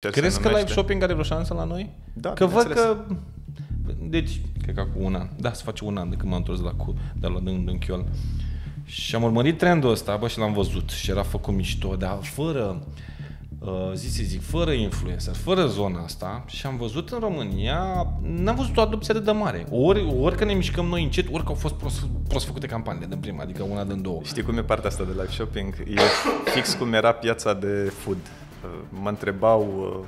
Ce Crezi că live shopping are vreo șansă la noi? Da, Că văd că... Deci, cred că acum un an. Da, se face un an de când m-am întors de la, cu, de la din, din Chiol. Și am urmărit trendul ăsta, bă, și l-am văzut. Și era făcut mișto, dar fără uh, zi să zic, fără influencer, fără zona asta și am văzut în România, n-am văzut o adopție de mare. Ori, ori că ne mișcăm noi încet, ori că au fost prost, prost făcute campaniile din prima, adică una din două. Știi cum e partea asta de live shopping? E fix cum era piața de food Uh, mă întrebau uh,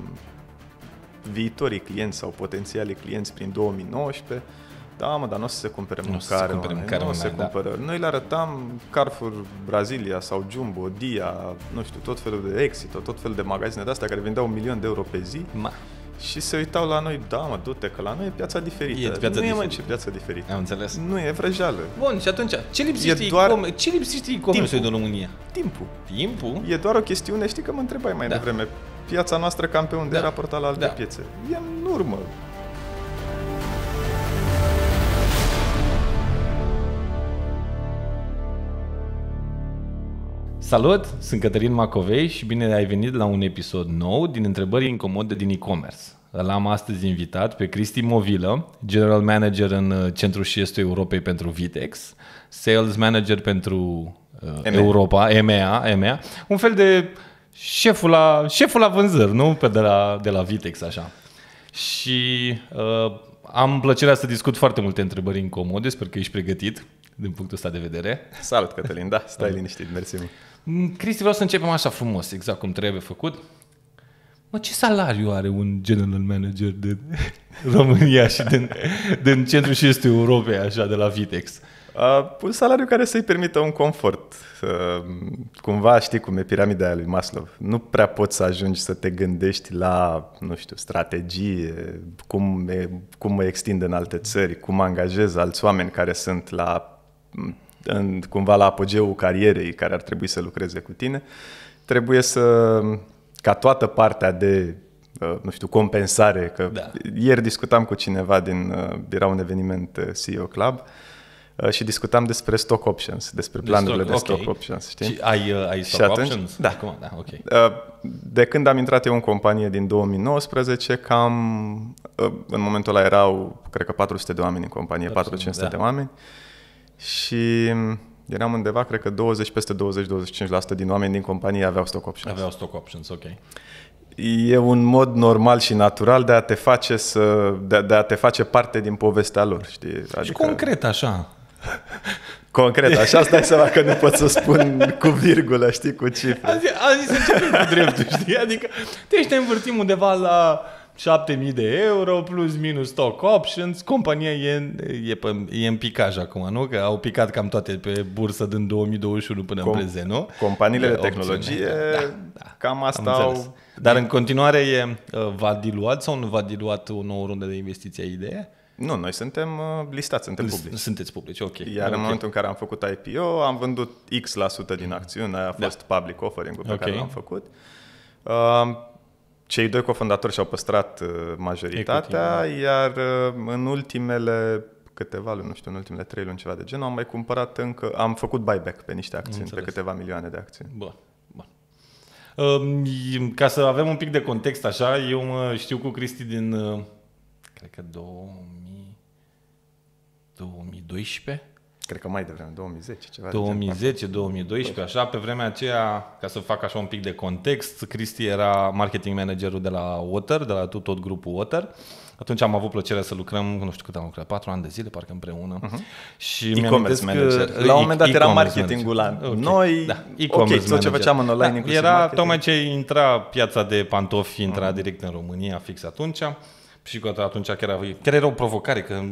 viitorii clienți sau potențialii clienți prin 2019, da, mă, dar nu o să se cumpere nu mâncare, se cumpere mâncare, nu o să se da. cumpără. Da. Noi le arătam Carrefour Brazilia sau Jumbo, Dia, nu știu, tot felul de Exit, tot felul de magazine de astea care vindeau un milion de euro pe zi. Ma. Și se uitau la noi, da mă, du-te, că la noi e piața diferită. E piața nu diferită. e mai ce piața diferită. Am înțeles. Nu e vrăjeală. Bun, și atunci, ce lipsește e doar... ce lipsește e-commerce din România? Timpul. Timpul? E doar o chestiune, știi că mă întrebai mai da. devreme, piața noastră cam pe unde da. era portal la alte da. piețe. E în urmă. Salut, sunt Cătălin Macovei și bine ai venit la un episod nou din Întrebări incomode din e-commerce. Îl am astăzi invitat pe Cristi Movilă, General Manager în uh, Centrul și Estul Europei pentru Vitex, Sales Manager pentru uh, EMEA. Europa, EMEA, EMEA, un fel de șeful la, șeful la vânzări, nu? Pe de la, de la Vitex, așa. Și uh, am plăcerea să discut foarte multe întrebări incomode, sper că ești pregătit din punctul ăsta de vedere. Salut, Cătălin, da, stai Salut. liniștit, mersi mult. Mm, Cristi, vreau să începem așa frumos, exact cum trebuie făcut. Mă, ce salariu are un general manager din România și din, din centrul și este Europei, așa, de la Vitex? Uh, un salariu care să-i permită un confort. Uh, cumva știi cum e piramida aia lui Maslow. Nu prea poți să ajungi să te gândești la, nu știu, strategie, cum, e, cum mă extind în alte țări, cum angajez alți oameni care sunt la în, cumva la apogeul carierei care ar trebui să lucreze cu tine, trebuie să, ca toată partea de uh, nu știu, compensare, că da. ieri discutam cu cineva din, uh, era un eveniment uh, CEO Club și discutam despre stock options, despre planurile de stock, de stock okay. options, știi? Și ai, uh, ai stock și atunci, options? Da. Acum, da okay. De când am intrat eu în companie din 2019, cam în momentul ăla erau, cred că 400 de oameni în companie, 400, 400 da. de oameni. Uh, și eram undeva, cred că 20, peste 20-25% din oameni din companie aveau stock options. Aveau stock options, ok. E un mod normal și natural de a te face, să, de, a, de a te face parte din povestea lor. Știi? Adică... Și concret așa. Concret, așa stai seama că nu pot să spun cu virgulă, știi, cu cifre. Azi, azi să începem cu dreptul, știi? Adică te te învârtim undeva la 7000 de euro plus minus stock options, compania e, e, pe, e în picaj acum, nu? Că au picat cam toate pe bursă din 2021 până Com- în prezent, nu? Companiile de tehnologie da, da, da. cam asta au... Dar în continuare e, uh, va diluat sau nu va diluat o nouă rundă de investiție idee? Nu, noi suntem uh, listați, suntem publici. Sunteți publici, ok. Iar okay. în momentul în care am făcut IPO, am vândut X% din acțiune, aia a da. fost da. public offering-ul pe okay. care l-am făcut. Uh, cei doi cofondatori și-au păstrat uh, majoritatea, Ecutia. Da. iar uh, în ultimele câteva luni, nu știu, în ultimele trei luni, ceva de genul, am mai cumpărat încă, am făcut buyback pe niște acțiuni, Înțeles. pe câteva milioane de acțiuni. Bun. Bun. Um, ca să avem un pic de context așa, eu mă știu cu Cristi din, uh, cred că 2000, 2012, cred că mai devreme, 2010, ceva. 2010, 2012, așa, pe vremea aceea, ca să fac așa un pic de context, Cristi era marketing managerul de la Water, de la tot, tot grupul Water. Atunci am avut plăcerea să lucrăm, nu știu cât am lucrat, patru ani de zile, parcă împreună. Uh-huh. Și e-commerce manager. Că, la un moment dat era marketingul la okay. noi, da. e-commerce okay, tot ce făceam în online, da, inclusiv Era marketing. tocmai ce intra piața de pantofi, intra uh-huh. direct în România, fix atunci. Și cu atunci chiar, chiar era o provocare, că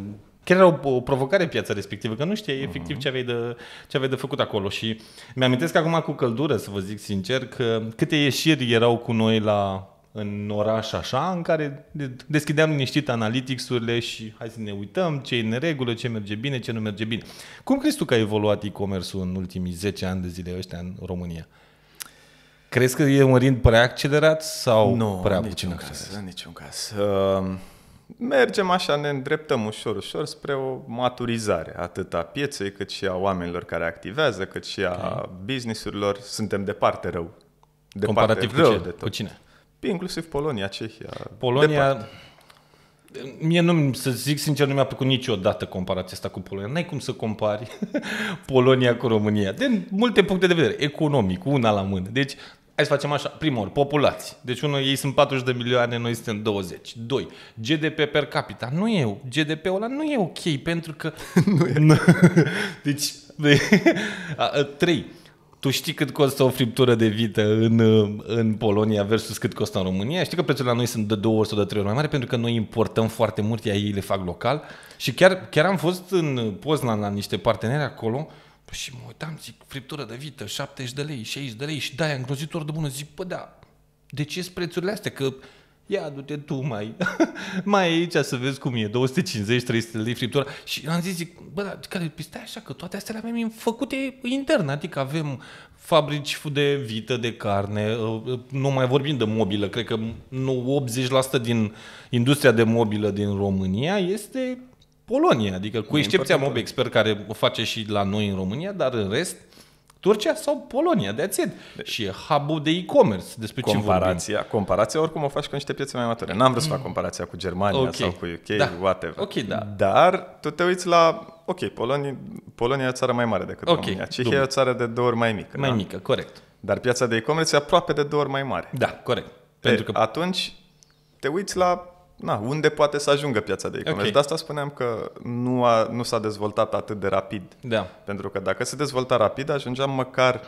chiar era o, o provocare piața respectivă, că nu știi efectiv uh-huh. ce aveai, de, ce aveai de făcut acolo. Și mi-amintesc acum cu căldură, să vă zic sincer, că câte ieșiri erau cu noi la în oraș așa, în care deschideam liniștit analytics-urile și hai să ne uităm ce e în regulă, ce merge bine, ce nu merge bine. Cum crezi tu că a evoluat e-commerce-ul în ultimii 10 ani de zile ăștia în România? Crezi că e un rind prea accelerat sau nu, prea puțin? Nu, în niciun caz. În niciun caz. Uh mergem așa, ne îndreptăm ușor, ușor spre o maturizare, atât a pieței, cât și a oamenilor care activează, cât și a okay. businessurilor. Suntem departe rău. De Comparativ rău cu, ce? de tot. cu cine? Inclusiv Polonia, Cehia. Polonia, departe. Mie nu, să zic sincer, nu mi-a plăcut niciodată comparația asta cu Polonia. N-ai cum să compari Polonia cu România. De multe puncte de vedere. Economic, una la mână. Deci Hai să facem așa. Primul, ori, populații. Deci, unul, ei sunt 40 de milioane, noi suntem 20. doi. GDP per capita. Nu e, GDP-ul ăla nu e ok, pentru că... nu e. deci, trei. Tu știi cât costă o friptură de vită în, în Polonia versus cât costă în România? Știi că prețurile la noi sunt de două ori sau de trei ori mai mare pentru că noi importăm foarte mult, iar ei le fac local. Și chiar, chiar am fost în Poznan la niște parteneri acolo Păi și mă uitam, zic, friptură de vită, 70 de lei, 60 de lei și de-aia îngrozitor de bună. Zic, bă, păi da, de ce sunt prețurile astea? Că ia du-te tu mai, mai aici să vezi cum e, 250-300 de lei friptura. Și am zis, zic, bă, dar care, păi stai așa, că toate astea le avem făcute intern, adică avem fabrici de vită, de carne, ă, ă, nu mai vorbim de mobilă, cred că 80% din industria de mobilă din România este Polonia, adică cu excepția expert care o face și la noi în România, dar în rest Turcia sau Polonia, de ațet. Deci, și e hub de e-commerce, despre comparația, ce Comparația oricum o faci cu niște piețe mai amatoare. N-am vrut să fac comparația cu Germania okay. sau cu UK, da. whatever. Okay, da. Dar tu te uiți la, ok, Polonia, Polonia e o țară mai mare decât okay, România. Cehia e o țară de două ori mai mică. Mai da? mică, corect. Dar piața de e-commerce e aproape de două ori mai mare. Da, corect. Pentru că... Atunci te uiți la na, unde poate să ajungă piața de e-commerce. Okay. De asta spuneam că nu, a, nu s-a dezvoltat atât de rapid. Da. Pentru că dacă se dezvolta rapid, ajungeam măcar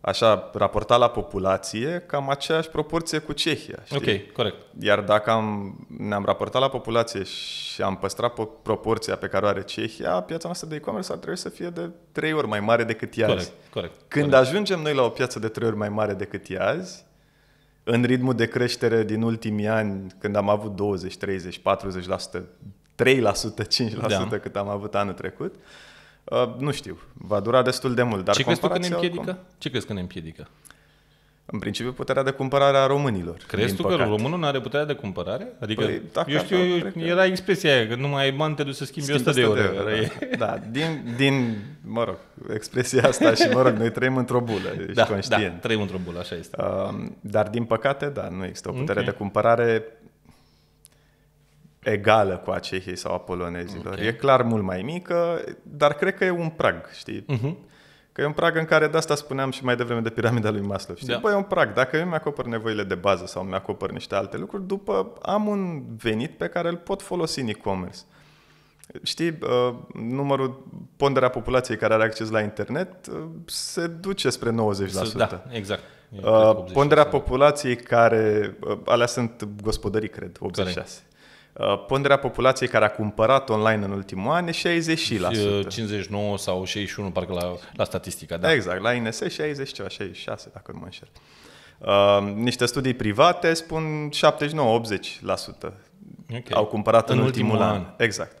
așa, raportat la populație, cam aceeași proporție cu Cehia. Știi? Ok, corect. Iar dacă am, ne-am raportat la populație și am păstrat po- proporția pe care o are Cehia, piața noastră de e-commerce ar trebui să fie de trei ori mai mare decât ea corect, Corect, Când corect. ajungem noi la o piață de trei ori mai mare decât ea azi, în ritmul de creștere din ultimii ani, când am avut 20, 30, 40%, 3%, 5% da. cât am avut anul trecut, uh, nu știu, va dura destul de mult. Dar Ce crezi că ne împiedică? Cum... Ce crezi că ne împiedică? În principiu, puterea de cumpărare a românilor. Crezi tu păcate. că românul nu are puterea de cumpărare? Adică, păi, dacă, eu știu, da, eu, că... era expresia aia, că nu mai ai bani, te duci să schimbi 100 de euro. da. da, din, din, mă rog, expresia asta și, mă rog, noi trăim într-o bulă, ești da, da conștient. Da, trăim într-o bulă, așa este. Uh, dar, din păcate, da, nu există o putere okay. de cumpărare egală cu a cehii sau a polonezilor. Okay. E clar mult mai mică, dar cred că e un prag, știi? Uh-huh. Că e un prag în care, de asta spuneam și mai devreme de piramida lui Maslow. Știi? Da. Bă, e un prag. Dacă eu mi-acopăr nevoile de bază sau mi-acopăr niște alte lucruri, după am un venit pe care îl pot folosi în e-commerce. Știi, uh, numărul, ponderea populației care are acces la internet uh, se duce spre 90%. Da, exact. Uh, ponderea populației care, uh, alea sunt gospodării, cred, 86. Uh, ponderea populației care a cumpărat online în ultimul an e 60%. Și 59 uh, sau 61, parcă la, la statistica, da. Exact, la INS 60 ceva, 66, dacă nu mă înșel. Uh, niște studii private spun 79-80% okay. au cumpărat în, în ultimul, ultimul an. an. Exact.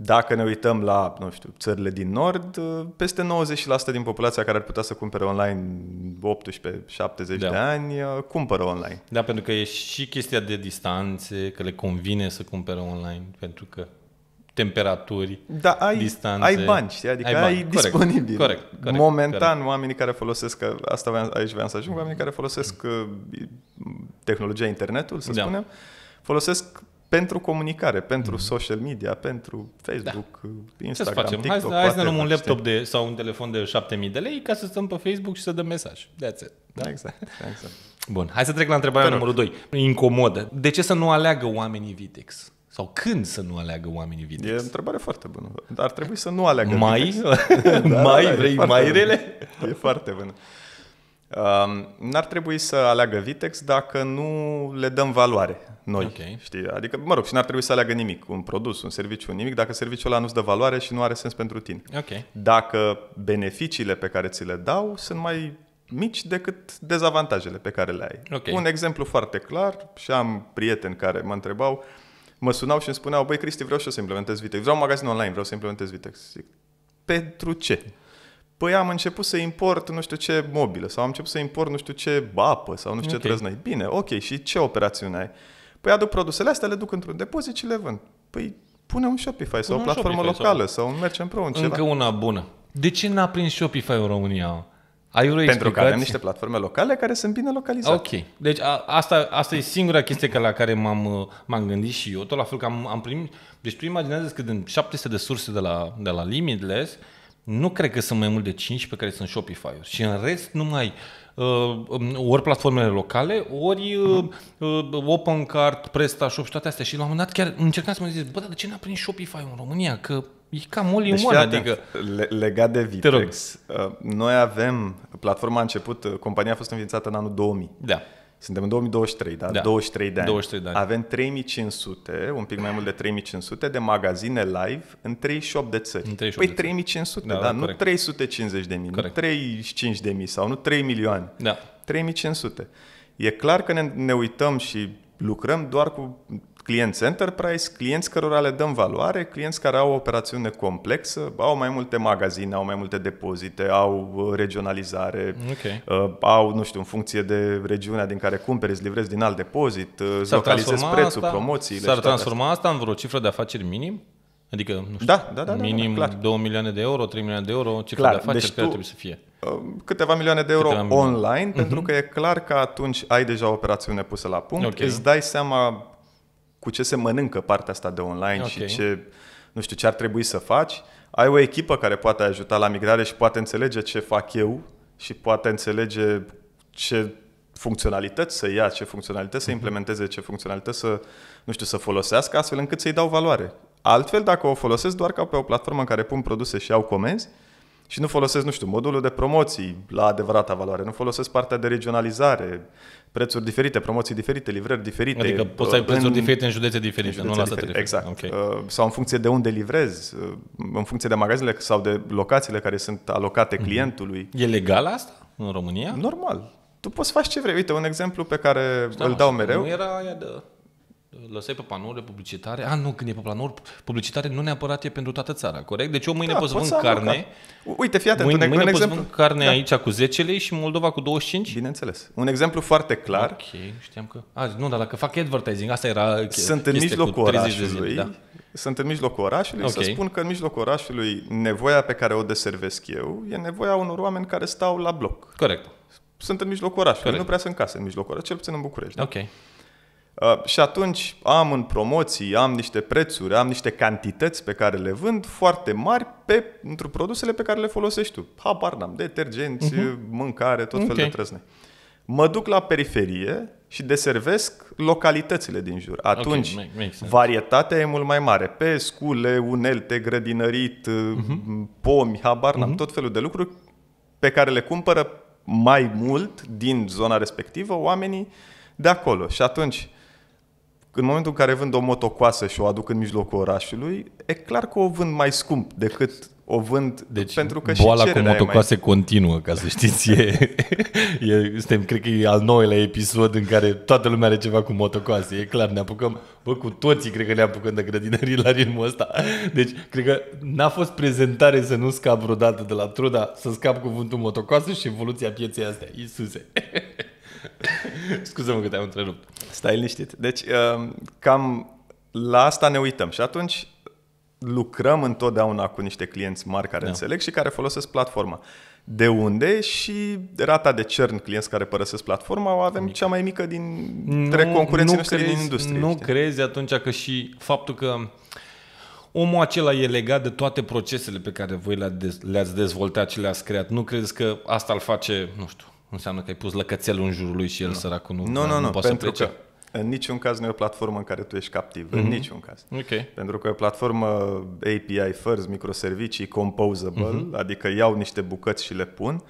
Dacă ne uităm la, nu știu, țările din nord, peste 90% din populația care ar putea să cumpere online 18-70 da. de ani, cumpără online. Da, pentru că e și chestia de distanțe, că le convine să cumpere online, pentru că temperaturi, da, ai, distanțe. Ai bani, știi? Adică ai, bani. ai corect, disponibil. Corect, corect, Momentan, corect. oamenii care folosesc, asta aici vreau să ajung, oamenii care folosesc mm. uh, tehnologia internetul, să da. spunem, folosesc pentru comunicare, pentru mm-hmm. social media, pentru Facebook, da. Instagram, Ce facem? TikTok. Hai, hai să ne luăm un laptop de, sau un telefon de 7000 de lei ca să stăm pe Facebook și să dăm mesaj. That's it. Da? Exact, exact. Bun, hai să trec la întrebarea numărul 2. Incomodă. De ce să nu aleagă oamenii Vitex? Sau când să nu aleagă oamenii Vitex? E o întrebare foarte bună. Ar trebui să nu aleagă Mai? Vitex. Da, da, da, mai? Da, vrei mai rele? E foarte bună. N-ar trebui să aleagă Vitex dacă nu le dăm valoare noi. Okay. Știi? Adică, mă rog, și n-ar trebui să aleagă nimic, un produs, un serviciu, nimic, dacă serviciul ăla nu-ți dă valoare și nu are sens pentru tine. Okay. Dacă beneficiile pe care ți le dau sunt mai mici decât dezavantajele pe care le ai. Okay. Un exemplu foarte clar, și am prieteni care mă întrebau, mă sunau și îmi spuneau, băi Cristi, vreau și eu să implementez Vitex, vreau un magazin online, vreau să implementez Vitex. Zic, pentru ce? păi am început să import nu știu ce mobilă sau am început să import nu știu ce apă sau nu știu okay. ce trăznăi. Bine, ok, și ce operațiune ai? Păi aduc produsele astea, le duc într-un depozit și le vând. Păi pune un Shopify pune sau o platformă Shopify locală sau, sau un Merchant Pro. Un Încă ceva. una bună. De ce n-a prins Shopify în România? Ai o Pentru că avem niște platforme locale care sunt bine localizate. Ok. Deci a, asta, asta e singura chestie că la care m-am, m-am gândit și eu. Tot la fel că am, am primit... Deci tu imaginează că din 700 de surse de la, de la Limitless, nu cred că sunt mai mult de 5 pe care sunt Shopify-uri. Și în rest nu mai uh, ori platformele locale, ori uh, uh, OpenCart, PrestaShop și toate astea. Și la un moment dat chiar încercam să mă zic, bă, dar de ce n-a prins Shopify în România? Că e cam oli deci, moale, adică... legat de Vitex, uh, noi avem, platforma a început, uh, compania a fost înființată în anul 2000. Da. Suntem în 2023, da? da. 23 de ani. 23 de ani. Avem 3500, un pic mai mult de 3500 de magazine live în 38 de țări. În 38 păi de 3500, da, da, da, nu 350 de mii, nu 35 de mii sau nu 3 milioane. Da. 3500. E clar că ne, ne uităm și lucrăm doar cu clienți enterprise, clienți cărora le dăm valoare, clienți care au o operațiune complexă, au mai multe magazine, au mai multe depozite, au uh, regionalizare, okay. Uh, au, nu știu, în funcție de regiunea din care cumperi, îți livrezi din alt depozit, uh, îți localizezi prețul, asta, promoțiile. S-ar transforma asta în vreo cifră de afaceri minim? Adică, nu știu, da, da, da, minim da, da, clar. 2 milioane de euro, 3 milioane de euro, cifră clar. de deci afaceri deci care tu, trebuie să fie. Câteva milioane de euro milioane. online, uh-huh. pentru mhm. că e clar că atunci ai deja o operațiune pusă la punct, okay. îți dai seama cu ce se mănâncă partea asta de online okay. și ce, nu știu, ce ar trebui să faci. Ai o echipă care poate ajuta la migrare și poate înțelege ce fac eu și poate înțelege ce funcționalități să ia, ce funcționalități să mhm. implementeze, ce funcționalități să, nu știu, să folosească, astfel încât să-i dau valoare. Altfel, dacă o folosesc doar ca pe o platformă în care pun produse și au comenzi, și nu folosesc, nu știu, modulul de promoții la adevărata valoare, nu folosesc partea de regionalizare, prețuri diferite, promoții diferite, livrări diferite. Adică poți să ai prețuri în, diferite în județe diferite, în județe nu la diferite. Exact. Okay. Uh, sau în funcție de unde livrezi, uh, în funcție de magazinele sau de locațiile care sunt alocate mhm. clientului. E legal asta în România? Normal. Tu poți să faci ce vrei. Uite, un exemplu pe care Stai, îl dau mereu. Nu era aia de lăsai pe panouri publicitare. A, nu, când e pe panouri publicitare, nu neapărat e pentru toată țara, corect? Deci eu mâine da, pot să vând carne. Ca... Uite, fii atent, mâine, un, mâine un exemplu. Mâine carne da. aici cu 10 lei și Moldova cu 25? Bineînțeles. Un exemplu foarte clar. Ok, știam că... A, nu, dar dacă fac advertising, asta era Sunt în mijlocul orașului. da? Sunt în mijlocul orașului. Okay. Să spun că în mijlocul orașului nevoia pe care o deservesc eu e nevoia unor oameni care stau la bloc. Corect. Sunt în mijlocul orașului, corect. nu prea sunt case în mijlocul orașului, cel puțin în București. Da? Ok. Uh, și atunci am în promoții, am niște prețuri, am niște cantități pe care le vând foarte mari pe, pentru produsele pe care le folosești tu. Habar n-am, detergenți, uh-huh. mâncare, tot felul fel de trăsne. Mă duc la periferie și deservesc localitățile din jur. Atunci, okay, make, make varietatea e mult mai mare. Pe scule, unelte, grădinărit, uh-huh. pomi, habar n-am, uh-huh. tot felul de lucruri pe care le cumpără mai mult din zona respectivă oamenii de acolo. Și atunci în momentul în care vând o motocoasă și o aduc în mijlocul orașului, e clar că o vând mai scump decât o vând deci, pentru că boala și cu motocoase mai... continuă, ca să știți. E, e, este, cred că e al nouălea episod în care toată lumea are ceva cu motocoase. E clar, ne apucăm, bă, cu toții cred că ne apucăm de grădinării la ritmul ăsta. Deci, cred că n-a fost prezentare să nu scap vreodată de la truda, să scap cuvântul motocoasă și evoluția pieței astea. Iisuse! Scuză-mă că te-am întrerupt. Stai liniștit. Deci, um, cam la asta ne uităm și atunci lucrăm întotdeauna cu niște clienți mari care da. înțeleg și care folosesc platforma. De unde și rata de cern clienți care părăsesc platforma o avem mică. cea mai mică dintre concurenții noștri din industrie. Nu știi? crezi atunci că și faptul că omul acela e legat de toate procesele pe care voi le-ați dezvoltat și le-ați creat. Nu crezi că asta îl face, nu știu, Înseamnă că ai pus lăcățelul în jurul lui și el, no. săracul, nu, no, no, nu, nu poate pentru să plece. că în niciun caz nu e o platformă în care tu ești captiv. Mm-hmm. În mhm. niciun caz. Okay. Pentru că e o platformă API first, microservicii, composable, mm-hmm. adică iau niște bucăți și le pun.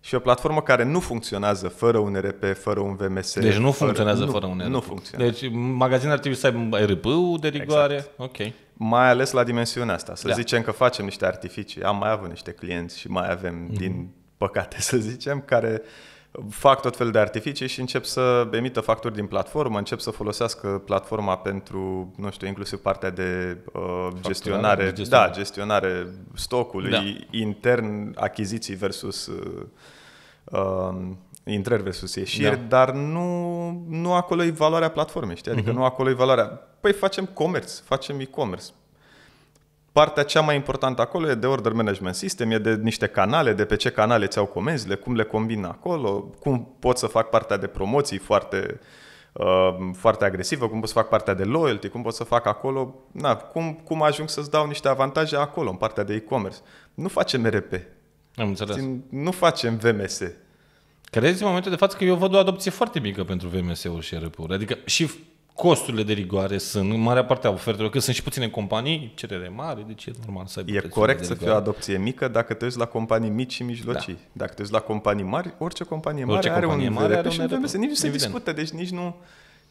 Și o platformă care nu funcționează fără un RP, fără un VMS. Deci nu fără, funcționează nu, fără un RP. Nu funcționează. Deci magazinul ar trebui să aibă RP-ul de rigoare. Exact. Ok. Mai ales la dimensiunea asta. Să da. zicem că facem niște artificii. Am mai avut niște clienți și mai avem mm-hmm. din păcate, să zicem, care fac tot fel de artificii și încep să emită facturi din platformă, încep să folosească platforma pentru, nu știu, inclusiv partea de uh, gestionare, de da, gestionare, da, gestionare stocului da. intern, achiziții versus uh, uh, intrări versus ieșiri, da. dar nu, nu acolo e valoarea platformei, știi? Adică uh-huh. nu acolo e valoarea. Păi facem comerț, facem e-commerce. Partea cea mai importantă acolo e de order management system, e de niște canale, de pe ce canale ți-au comenzile, cum le combin acolo, cum pot să fac partea de promoții foarte, uh, foarte agresivă, cum pot să fac partea de loyalty, cum pot să fac acolo, na, cum, cum ajung să-ți dau niște avantaje acolo, în partea de e-commerce. Nu facem RP. Am înțeles. Nu facem VMS. Crezi în momentul de față că eu văd o adopție foarte mică pentru VMS-uri și RP-uri. Adică și costurile de rigoare sunt, în marea parte a ofertelor, că sunt și puține companii, cerere mare, deci e normal să ai E corect să fie o adopție mică dacă te uiți la companii mici și mijlocii. Da. Dacă te uiți la companii mari, orice companie mare orice are companie un mare, are un și un Nici nu evident. se discută, deci nici nu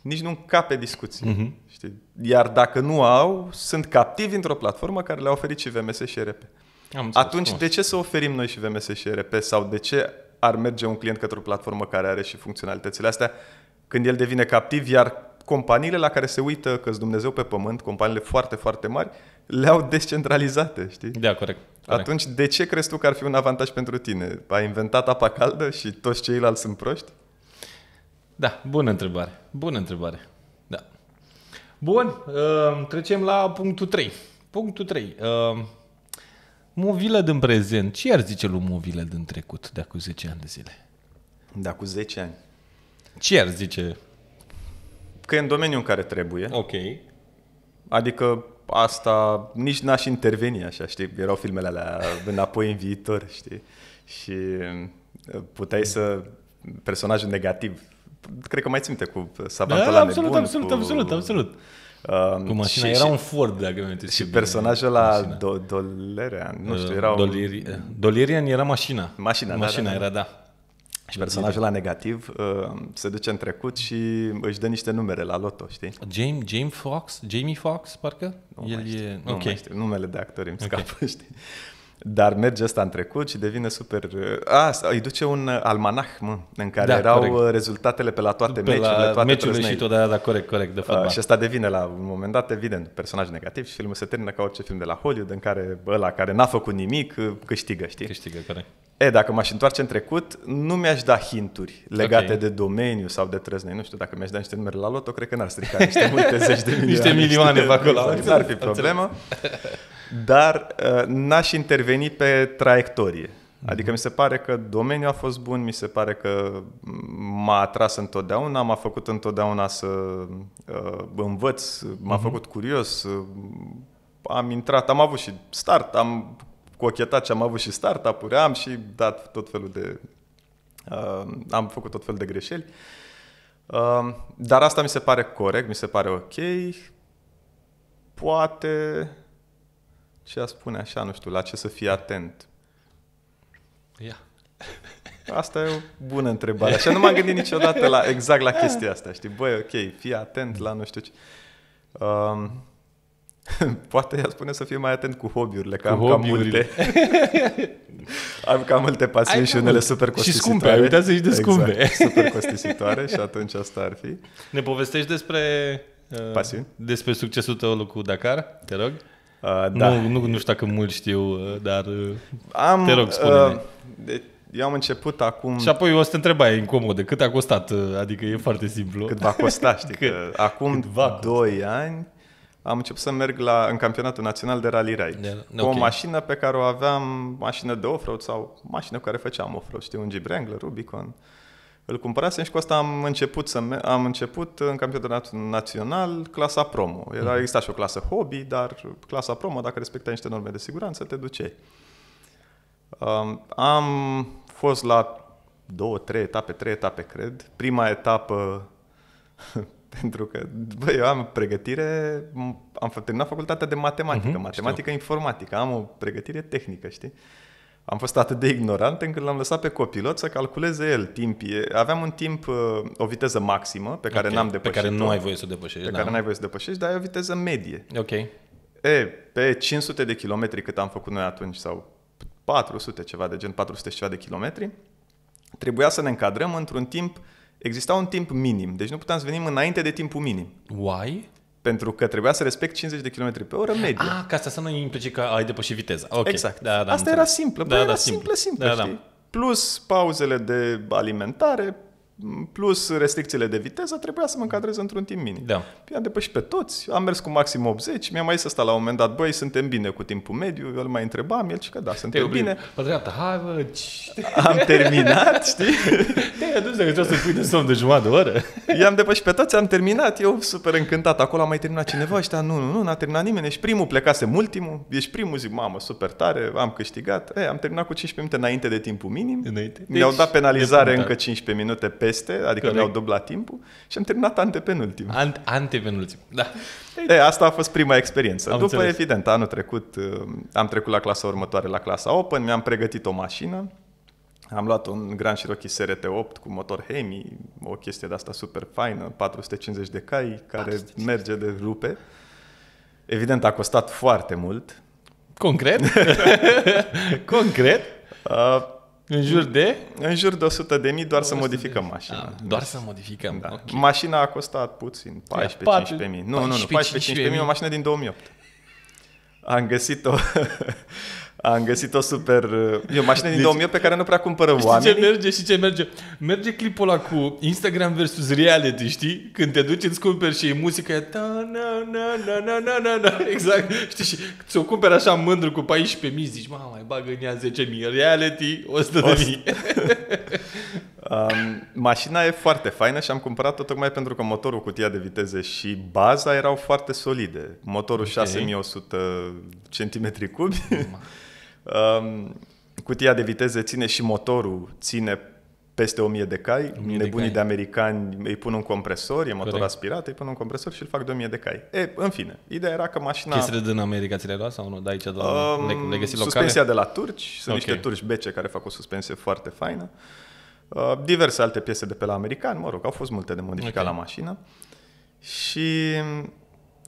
nici nu încape discuții. Uh-huh. Mhm. Știi? Iar dacă nu au, sunt captivi într-o platformă care le-a oferit și VMS și RP. Am Atunci, de ce să oferim noi și VMS și RP sau de ce ar merge un client către o platformă care are și funcționalitățile astea când el devine captiv, iar companiile la care se uită că Dumnezeu pe pământ, companiile foarte, foarte mari, le-au descentralizate, știi? Da, corect, corect. Atunci, de ce crezi tu că ar fi un avantaj pentru tine? Ai inventat apa caldă și toți ceilalți sunt proști? Da, bună întrebare. Bună întrebare. Da. Bun, uh, trecem la punctul 3. Punctul 3. Uh, movilă din prezent. Ce ar zice lui movilă din trecut, de acum 10 ani de zile? De acum 10 ani. Ce ar zice că e în domeniul în care trebuie. Ok. Adică asta nici n-aș interveni așa, știi? Erau filmele alea înapoi în viitor, știi? Și uh, puteai să... personajul negativ. Cred că mai ținte cu Savantul da, la absolut, nebun, absolut, cu... absolut, absolut, absolut. Um, cu mașina, și, era un Ford, dacă mi amintesc. Și personajul la Do- Dolerian, nu știu, uh, era... un... Dolirian era mașina. Mașina, da, mașina da, da. era, da. Și personajul la negativ uh, se duce în trecut și își dă niște numere la loto, știi? James, James Fox? Jamie Fox, parcă? Nu El știu. e... Nu okay. știu. Numele de actori îmi okay. știi? Dar merge asta în trecut și devine super... Uh, a, îi duce un uh, almanah, mă, în care da, erau corect. Uh, rezultatele pe la toate pe meciurile, toate meciurile și tot, da, da, corect, corect, de fapt. Și asta devine la un moment dat, evident, personaj negativ și filmul se termină ca orice film de la Hollywood în care ăla care n-a făcut nimic câștigă, știi? Câștigă, corect. E, dacă m-aș întoarce în trecut, nu mi-aș da hinturi legate okay. de domeniu sau de trăznei. Nu știu, dacă mi-aș da niște numere la loto, cred că n-ar strica niște multe zeci de milioane. niște milioane pe acolo. Nu ar fi problemă. Dar uh, n-aș interveni pe traiectorie. Adică mi se pare că domeniul a fost bun, mi se pare că m-a atras întotdeauna, m-a făcut întotdeauna să uh, învăț, m-a uh-huh. făcut curios, uh, am intrat, am avut și start, am cochetat și am avut și startup-uri, am și dat tot felul de... Uh, am făcut tot felul de greșeli. Uh, dar asta mi se pare corect, mi se pare ok. Poate... Ce a spune așa, nu știu, la ce să fii atent. Ia. Yeah. Asta e o bună întrebare. Așa nu m-am gândit niciodată la exact la chestia asta, știi? Băi, ok, fii atent la nu știu ce. Um, Poate ea spune să fie mai atent cu hobby-urile, că cu am hobby-urile. cam multe. am cam multe pasiuni și unele super costisitoare. Și scumpe, ai uitat să de exact, scumpe. Exact, super costisitoare și atunci asta ar fi. Ne povestești despre... Uh, pasiuni? Despre succesul tău cu Dakar, te rog. Uh, da. nu, nu, nu știu dacă mulți știu, uh, dar uh, am, te rog, spune Uh, eu am început acum... Și apoi o să te întrebai incomodă, cât a costat? Adică e foarte simplu. Cât va costa, știi? Cât, că acum cât va 2 ani am început să merg la, în campionatul național de rally ride. De, cu okay. o mașină pe care o aveam, mașină de off-road sau mașină cu care făceam off-road, știi, un Jeep Wrangler, Rubicon. Îl cumpărasem și cu asta am început, să me- am început în campionatul național clasa promo. Era, mhm. exista și o clasă hobby, dar clasa promo, dacă respecta niște norme de siguranță, te duceai. Um, am fost la două, trei etape, trei etape, cred. Prima etapă Pentru că, bă, eu am pregătire, am terminat facultatea de matematică, uh-huh, matematică informatică, am o pregătire tehnică, știi? Am fost atât de ignorant încât l-am lăsat pe copilot să calculeze el timpii. Aveam un timp, uh, o viteză maximă pe care okay. n-am depășit. Pe care nu ai voie să o depășești. Pe da. care n-ai voie să depășești, dar ai o viteză medie. Ok. E, pe 500 de kilometri cât am făcut noi atunci sau 400 ceva de gen, 400 ceva de kilometri, trebuia să ne încadrăm într-un timp uh, exista un timp minim, deci nu puteam să venim înainte de timpul minim. Why? Pentru că trebuia să respect 50 de km pe oră medie. Ah, ca asta să nu implice că ai depășit viteza. Okay. Exact. Da, da, asta era simplă. Da, Bă, păi da, era simplă, simplă, da, da. Plus pauzele de alimentare, plus restricțiile de viteză, trebuia să mă încadrez într-un timp minim. Da. I-am depășit pe toți, am mers cu maxim 80, mi-a mai zis asta la un moment dat, băi, suntem bine cu timpul mediu, eu îl mai întrebam, el și că da, suntem bine. Pe dreapta, hai bă, Am terminat, știi? Te-ai adus dacă trebuie să pui de somn de jumătate de oră. I-am depășit pe toți, am terminat, eu super încântat, acolo am mai terminat cineva, ăștia, nu, nu, nu, n-a terminat nimeni, ești primul, plecasem ultimul, ești primul, zic, mamă, super tare, am câștigat. E, am terminat cu 15 minute înainte de timpul minim. Înainte. Mi-au deci, dat penalizare încă 15 minute pe peste, adică Corect. au dublat timpul și am terminat antepenultim. Ant- antepenultim, da. E, asta a fost prima experiență. Am După, înțeles. evident, anul trecut um, am trecut la clasa următoare, la clasa Open, mi-am pregătit o mașină, am luat un Grand Cherokee SRT8 cu motor Hemi, o chestie de asta super faină, 450 de cai, care 450. merge de rupe. Evident, a costat foarte mult. Concret? Concret? Uh, în jur mm. de? În jur de 100 de mii doar să modificăm ah, mașina. Da, doar să modificăm. Da. Okay. Mașina a costat puțin, 14-15 mii. Nu, nu, nu, 14-15 mii, o mașină din 2008. Am găsit-o Am găsit-o super... E o mașină din deci, 2008 pe care nu prea cumpără știi oamenii. ce merge și ce merge? Merge clipul ăla cu Instagram versus reality, știi? Când te duci, îți cumperi și e muzica e... Ta, na, na, na, na, na, na, na, exact. Știi? Și ți-o cumperi așa mândru cu 14.000, zici, mamă, mai bagă în ea 10.000. Reality, 100.000. Um, mașina e foarte faină și am cumpărat-o tocmai pentru că motorul, cutia de viteze și baza erau foarte solide. Motorul okay. 6100 cm3 cubi. Um, cutia de viteze ține și motorul, ține peste 1000 de cai, 1000 nebunii de, cai. de americani îi pun un compresor, e motor Corect. aspirat, îi pun un compresor și îl fac de 1000 de cai. E, în fine, ideea era că mașina... Chestele din America ți le luat sau nu? De aici doar um, le găsi locale? Suspensia de la turci, sunt okay. niște turci bece care fac o suspensie foarte faină. Uh, diverse alte piese de pe la americani, mă rog, au fost multe de modificat okay. la mașină. Și mm,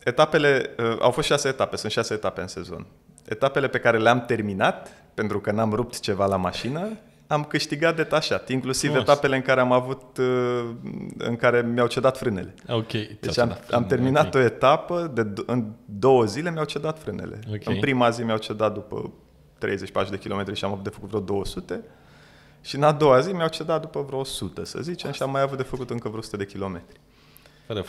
etapele, uh, au fost șase etape, sunt șase etape în sezon etapele pe care le-am terminat, pentru că n-am rupt ceva la mașină, am câștigat detașat, inclusiv Frumos. etapele în care am avut, uh, în care mi-au cedat frânele. Ok. Deci am, am terminat okay. o etapă, de, în două zile mi-au cedat frânele. Okay. În prima zi mi-au cedat după 30 de kilometri și am avut de făcut vreo 200. Și în a doua zi mi-au cedat după vreo 100, să zicem, Asta. și am mai avut de făcut încă vreo 100 de kilometri.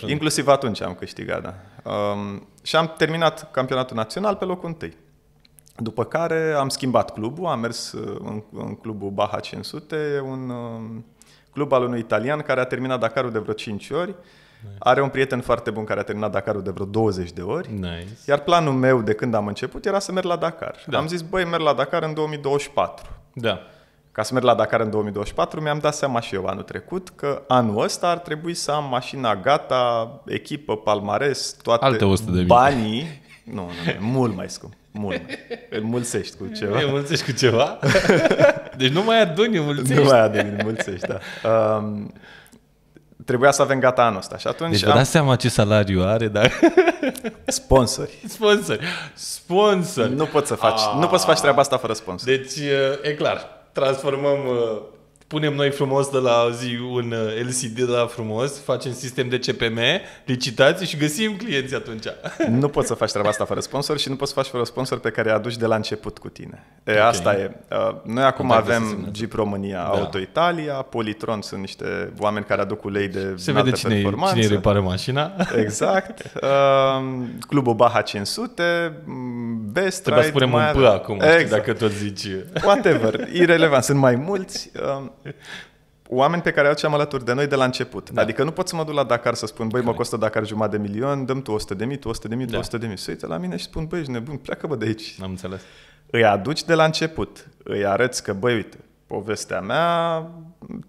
Inclusiv atunci am câștigat, da. Um, și am terminat campionatul național pe locul întâi. După care am schimbat clubul, am mers uh, în, în clubul Baha 500, e un um, club al unui italian care a terminat Dakarul de vreo 5 ori. Nice. Are un prieten foarte bun care a terminat Dakarul de vreo 20 de ori. Nice. Iar planul meu de când am început era să merg la Dakar. Da. Am zis, băi, merg la Dakar în 2024. Da. Ca să merg la Dakar în 2024, mi-am dat seama și eu anul trecut că anul ăsta ar trebui să am mașina gata, echipă, palmares, toate Alte 100 de banii. Nu, nu, nu, mult mai scump. Mult. Înmulțești cu ceva. Înmulțești cu ceva? Deci nu mai aduni, înmulțești. Nu mai aduni, înmulțești, da. Um, trebuia să avem gata anul ăsta. Și atunci deci vă am... dați seama ce salariu are, dar... Sponsori. Sponsori. Sponsori. Nu poți să faci, nu poți să faci treaba asta fără sponsor. Deci, e clar, transformăm uh, punem noi frumos de la zi un uh, LCD de la frumos, facem sistem de CPM, licitații și găsim clienți atunci. Nu poți să faci treaba asta fără sponsor și nu poți să faci fără sponsor pe care îi aduci de la început cu tine. E, okay. Asta e. Uh, noi acum avem Jeep România, da. Auto Italia, Politron sunt niște oameni care aduc ulei de Se vede cine, performanță. cine repară mașina. Exact. Uh, Clubul Baha 500, mm, Best Trebuie să punem un P acum, exact. dacă tot zici. Whatever, irrelevant, sunt mai mulți oameni pe care aceam alături de noi de la început. Da. Adică nu pot să mă duc la Dakar să spun, băi, mă costă Dakar jumătate de milion, dăm tu 100 de mii, tu 100 de mii, tu da. 100 de mii. Să uite la mine și spun, băi, ești nebun, pleacă bă de aici. Am înțeles. Îi aduci de la început, îi arăți că, băi, uite, povestea mea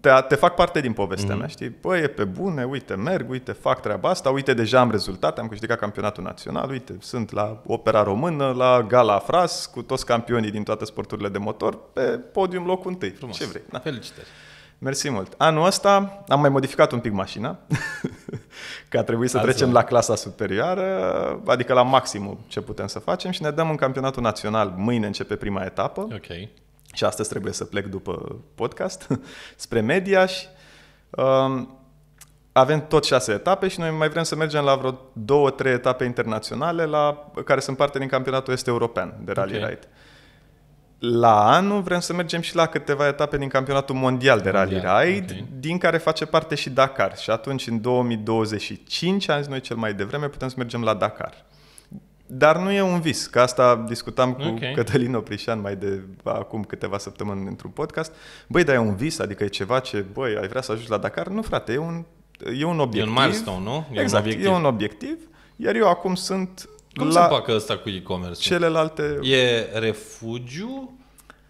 te, te fac parte din povestea mm-hmm. mea, știi? Băi, e pe bune, uite, merg, uite, fac treaba asta, uite, deja am rezultate, am câștigat campionatul național, uite, sunt la Opera Română, la Gala Fras, cu toți campionii din toate sporturile de motor, pe podium locul întâi. Frumos. Ce vrei? Da. Felicitări! Mersi mult! Anul ăsta am mai modificat un pic mașina, că a trebuit să Azi, trecem la clasa superioară, adică la maximul ce putem să facem și ne dăm în campionatul național. Mâine începe prima etapă. Okay și astăzi trebuie să plec după podcast, spre și Um, avem tot șase etape și noi mai vrem să mergem la vreo două, trei etape internaționale la, care sunt parte din campionatul este european de rally okay. ride. La anul vrem să mergem și la câteva etape din campionatul mondial de rally mondial, ride, okay. din care face parte și Dakar. Și atunci, în 2025, am zis noi cel mai devreme, putem să mergem la Dakar. Dar nu e un vis, că asta discutam cu okay. Cătălin Oprișan mai de acum câteva săptămâni într-un podcast. Băi, dar e un vis, adică e ceva ce, băi, ai vrea să ajungi la Dakar? Nu, frate, e un, e un obiectiv. E un milestone, nu? E exact, un obiectiv. e un obiectiv, iar eu acum sunt Cum la se ăsta cu e-commerce? Celelalte... E refugiu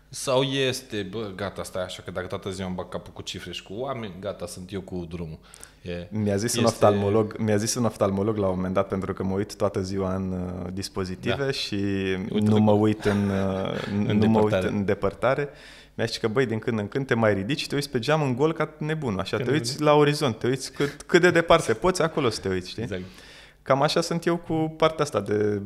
sau este, bă, gata, stai așa, că dacă toată ziua îmi bag capul cu cifre și cu oameni, gata, sunt eu cu drumul. E, mi-a zis, este... un oftalmolog, mi-a zis un oftalmolog la un moment dat, pentru că mă uit toată ziua în uh, dispozitive da. și nu mă, uit în, uh, în nu mă uit în depărtare. Mi-a zis că, băi, din când în când te mai ridici și te uiți pe geam în gol ca nebun, așa, când te uiți la orizont, te uiți cât, cât de departe poți, acolo să te uiți, știi? Exact. Cam așa sunt eu cu partea asta de,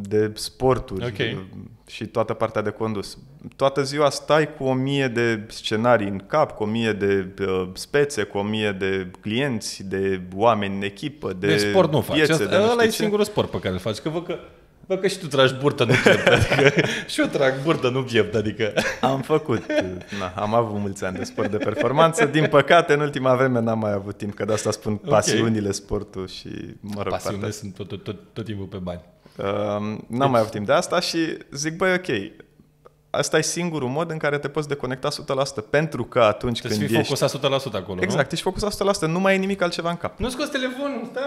de sporturi okay. și toată partea de condus toată ziua stai cu o mie de scenarii în cap, cu o mie de uh, spețe, cu o mie de clienți, de oameni în echipă, de, de sport nu faci. Asta, de nu ăla e ce. singurul sport pe care îl faci, că văd că Bă, că și tu tragi burtă, nu piept, adică, și eu trag burtă, nu piept, adică... Am făcut, na, am avut mulți ani de sport de performanță, din păcate în ultima vreme n-am mai avut timp, că de asta spun okay. pasiunile, sportul și, mă rog, Pasiunile partea. sunt tot, tot, tot, tot timpul pe bani. Uh, n-am deci... mai avut timp de asta și zic, băi, ok, asta e singurul mod în care te poți deconecta 100%, pentru că atunci când fii ești... focusat 100% acolo, Exact, nu? ești focusat 100%, nu mai e nimic altceva în cap. Nu scoți telefonul, stai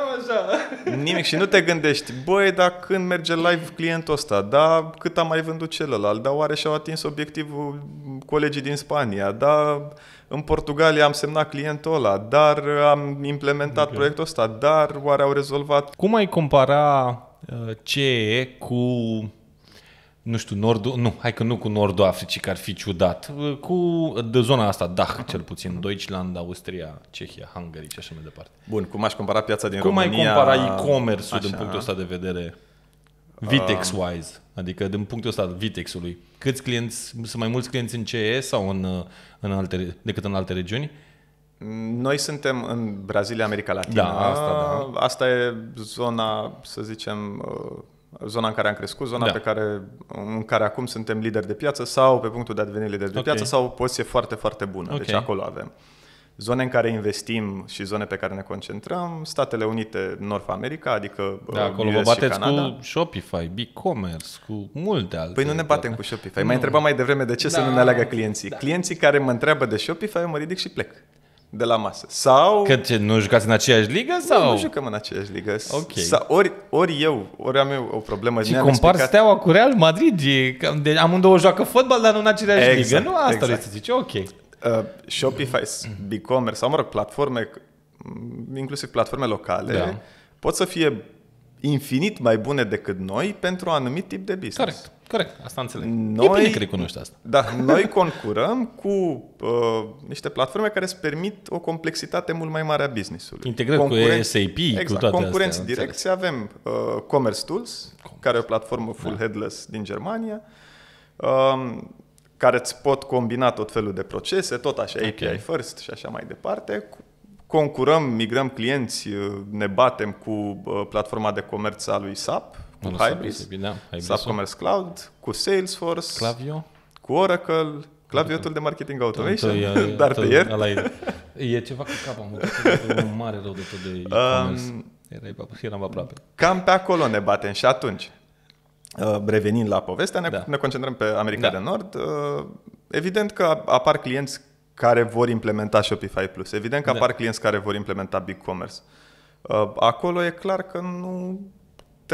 așa. Nimic și nu te gândești, băi, dar când merge live clientul ăsta, da, cât a mai vândut celălalt, da, oare și-au atins obiectivul colegii din Spania, da, în Portugalia am semnat clientul ăla, dar am implementat okay. proiectul ăsta, dar oare au rezolvat... Cum ai compara uh, CE cu nu știu, nordul, nu, hai că nu cu nordul Africii, că ar fi ciudat, cu de zona asta, Dach, cel puțin, Deutschland, Austria, Cehia, Hungary și așa mai departe. Bun, cum aș compara piața din cum România? Cum ai compara e-commerce-ul așa. din punctul ăsta de vedere? Vitex-wise, ah. adică din punctul ăsta Vitex-ului, câți clienți, sunt mai mulți clienți în CE sau în, în alte, decât în alte regiuni? Noi suntem în Brazilia, America Latină. Da, asta, da. asta e zona, să zicem, uh, zona în care am crescut, zona da. pe care, în care acum suntem lideri de piață sau pe punctul de a deveni lideri okay. de piață sau o poziție foarte, foarte bună. Deci okay. Deci acolo avem. Zone în care investim și zone pe care ne concentrăm, Statele Unite, North America, adică da, uh, acolo US vă bateți și Canada. cu Shopify, e-commerce cu multe alte. Păi nu ne batem da. cu Shopify. Mai întrebam mai devreme de ce da. să nu ne aleagă clienții. Da. Clienții care mă întreabă de Shopify, eu mă ridic și plec de la masă. Sau... Că ce, nu jucați în aceeași ligă? Sau? Nu, nu jucăm în aceeași ligă. Ok. Sau, ori, ori eu, ori am eu o problemă. Și compar explicat... steaua cu Real Madrid. E, de, amândouă joacă fotbal, dar nu în aceeași exact, ligă. Nu, asta exact. să zici. Ok. Uh, Shopify, BigCommerce sau, mă rog, platforme, mm, inclusiv platforme locale, da. pot să fie infinit mai bune decât noi pentru un anumit tip de business. Corect. Corect, asta înțeleg. Noi, e bine că recunoști asta. Da, noi concurăm cu uh, niște platforme care îți permit o complexitate mult mai mare a business-ului. Integrat cu SAP, exact, cu toate concurenți astea, direcți înțeleg. avem uh, Commerce Tools, Commerce. care e o platformă full da. headless din Germania, uh, care îți pot combina tot felul de procese, tot așa, okay. API first și așa mai departe, cu, concurăm, migrăm clienți, uh, ne batem cu uh, platforma de comerț a lui SAP, un Hybris, da, Hybris SAP Commerce Cloud, cu Salesforce, Clavio, cu Oracle, claviotul de marketing automation, dar pe iert. e, ceva cu capul, am un mare rău de tot de e-commerce. eram aproape. Cam pe acolo ne batem și atunci. Uh, revenind la povestea, ne, da. ne concentrăm pe America da. de Nord. Uh, evident că apar clienți care vor implementa Shopify Plus. Evident că da. apar da. clienți care vor implementa BigCommerce. Uh, acolo e clar că nu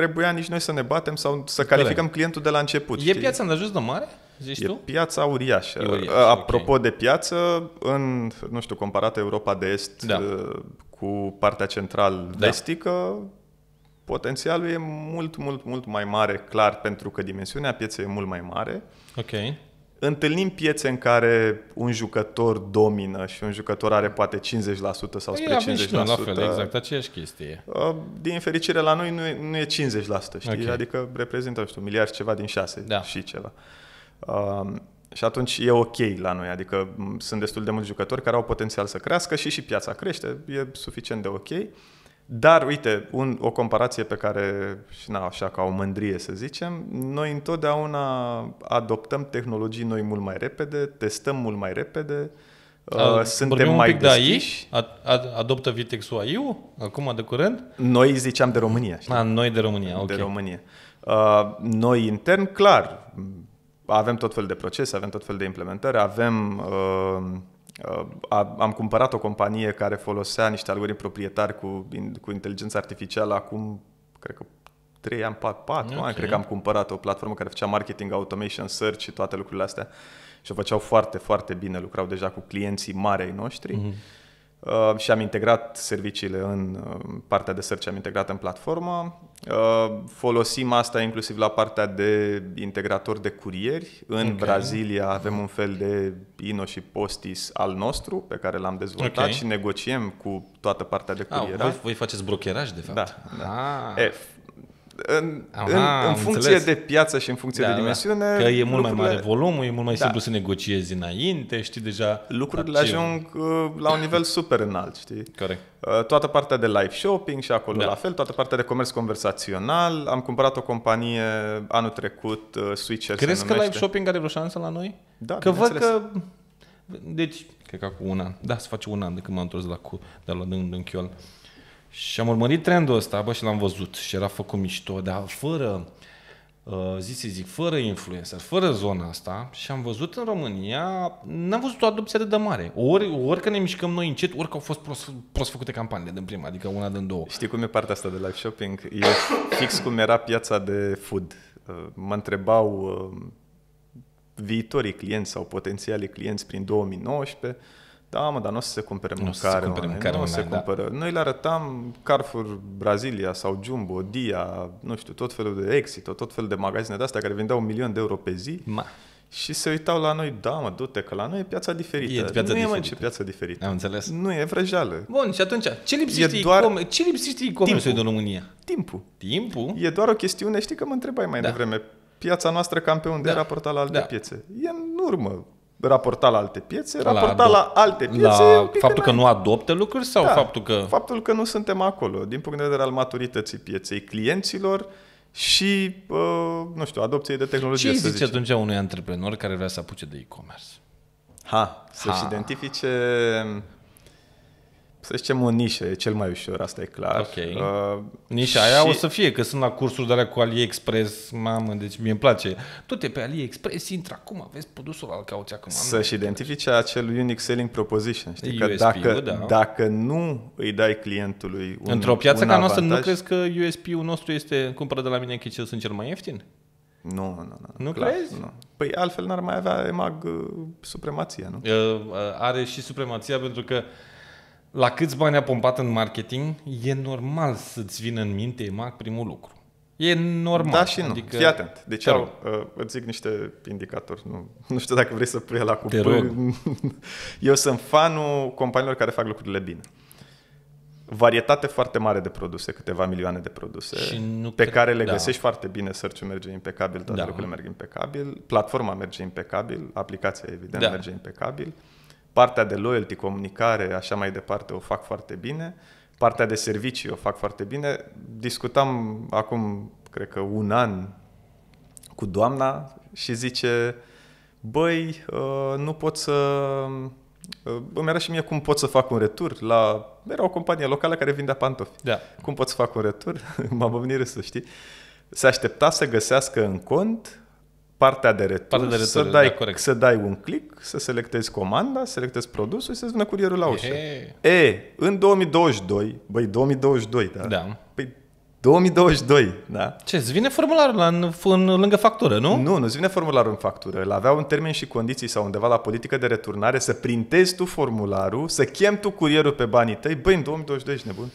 trebuia nici noi să ne batem sau să calificăm clientul de la început. E știi? piața în ajuns de mare? Zici e tu? piața uriașă. Uriaș, Apropo okay. de piață, în, nu știu, comparată Europa de Est da. Uh, cu partea central-vestică, da. potențialul e mult, mult, mult mai mare, clar, pentru că dimensiunea pieței e mult mai mare. Ok întâlnim piețe în care un jucător domină și un jucător are poate 50% sau păi, spre e, 50%. Noi, la fel, exact aceeași chestie. Uh, din fericire la noi nu e, nu e 50%, știi? Okay. Adică reprezintă, nu știu, miliard ceva din 6 da. și ceva. Um, și atunci e ok la noi, adică sunt destul de mulți jucători care au potențial să crească și și piața crește, e suficient de ok. Dar, uite, un, o comparație pe care, și na, așa ca o mândrie să zicem, noi întotdeauna adoptăm tehnologii noi mult mai repede, testăm mult mai repede, a, uh, suntem mai pic deschiși. De aici. ad, adoptă Vitexul ai acum de curând? Noi ziceam de România. Știi? A, noi de România, de ok. De România. Uh, noi intern, clar, avem tot fel de procese, avem tot fel de implementări, avem... Uh, Uh, am cumpărat o companie care folosea niște algoritmi proprietari cu, cu inteligență artificială acum, cred că 3 ani, 4, 4 okay. ani, cred că am cumpărat o platformă care făcea marketing, automation, search și toate lucrurile astea. Și o făceau foarte, foarte bine, lucrau deja cu clienții mari ai noștri. Mm-hmm. Uh, și am integrat serviciile în uh, partea de search, am integrat în platformă. Uh, folosim asta inclusiv la partea de integrator de curieri. În okay. Brazilia avem un fel de Ino și Postis al nostru pe care l-am dezvoltat okay. și negociem cu toată partea de curier. Ah, voi, voi faceți brocheraj, de fapt. Da. da. Ah. E, în, Aha, în, în funcție înțeles. de piață și în funcție da, de da. dimensiune... Da. Că e mult lucrurile... mai mare volumul, e mult mai da. simplu să negociezi înainte, știi deja... Lucrurile ajung uh, la un nivel super înalt, știi? Corect. Uh, toată partea de live shopping și acolo da. la fel, toată partea de comerț conversațional. Am cumpărat o companie anul trecut, uh, Switcher Crezi că live shopping are vreo șansă la noi? Da, Că văd că... Deci, cred că acum un an. Da, se face un an de când m-am întors de la, cu, de la din, în Chiol. Și am urmărit trendul ăsta, bă, și l-am văzut. Și era făcut mișto, dar fără, uh, zi să zic, fără influencer, fără zona asta. Și am văzut în România, n-am văzut o adopție de mare. Ori, ori că ne mișcăm noi încet, ori că au fost prost, prost făcute campaniile din prima, adică una din două. Știi cum e partea asta de live shopping? E fix cum era piața de food. Uh, mă întrebau uh, viitorii clienți sau potențialii clienți prin 2019 da, mă, dar nu o să se cumpere nu mâncare, se cumpere mâncare nu online, se cumpără. Da. Noi le arătam Carrefour Brazilia sau Jumbo, Dia, nu știu, tot felul de Exit, tot felul de magazine de-astea care vindeau un milion de euro pe zi. Ma. Și se uitau la noi, da mă, du-te că la noi e piața diferită. E piața nu diferită. e mai ce piața diferită. Am înțeles. Nu e vrăjeală. Bun, și atunci, ce lipsește e doar... e-com- ce lipsește e-commerce din România? Timpul. Timpul? E doar o chestiune, știi că mă întrebai mai da. devreme, piața noastră cam pe unde da. e raportat la alte da. piețe. E în urmă raportat la alte piețe, raportat la, la alte piețe. La faptul că nu adopte lucruri sau da, faptul că... Faptul că nu suntem acolo, din punct de vedere al maturității pieței clienților și, uh, nu știu, adopției de tehnologie. Ce zice zice atunci unui antreprenor care vrea să apuce de e-commerce? Ha, să-și identifice să zicem o nișă, e cel mai ușor, asta e clar. Okay. Uh, Nișa și... aia o să fie, că sunt la cursuri de alea cu AliExpress, mamă, deci mi-e place. Tu te pe AliExpress, intră acum, vezi produsul ăla, cauți acum. Să-și identifice acel unique selling proposition, știi? Că dacă, da. dacă nu îi dai clientului un Într-o piață un ca avantaj, noastră, nu crezi că USP-ul nostru este cumpără de la mine că sunt cel mai ieftin? Nu, nu, nu. Nu clar, crezi? Nu. Păi altfel n-ar mai avea EMAG uh, supremația, nu? Uh, uh, are și supremația pentru că la câți bani a pompat în marketing, e normal să-ți vină în minte EMAC primul lucru. E normal. Da și nu. Adică... Fii atent. Deci au, uh, îți zic niște indicatori. Nu, nu știu dacă vrei să pui la cu Eu sunt fanul companiilor care fac lucrurile bine. Varietate foarte mare de produse, câteva milioane de produse, și nu pe cred... care le da. găsești foarte bine. search merge impecabil, toate da. lucrurile merg impecabil, platforma merge impecabil, aplicația, evident, da. merge impecabil. Uh, Partea de loyalty, comunicare, așa mai departe, o fac foarte bine. Partea de servicii o fac foarte bine. Discutam acum, cred că un an, cu doamna și zice, băi, uh, nu pot să... Uh, îmi era și mie cum pot să fac un retur la... Era o companie locală care vindea pantofi. Da. Cum pot să fac un retur? M-am venit să știi. Se aștepta să găsească în cont partea de retur, partea de retur să, dai, da, să dai un click, să selectezi comanda, selectezi produsul și să-ți vină curierul la ușă. E, e în 2022, băi, 2022, da? Da. Păi 2022, da. Ce, îți vine formularul în, în, lângă factură, nu? Nu, nu îți vine formularul în factură. Îl aveau în termen și condiții sau undeva la politică de returnare să printezi tu formularul, să chem tu curierul pe banii tăi. Băi, în 2022 ești nebun.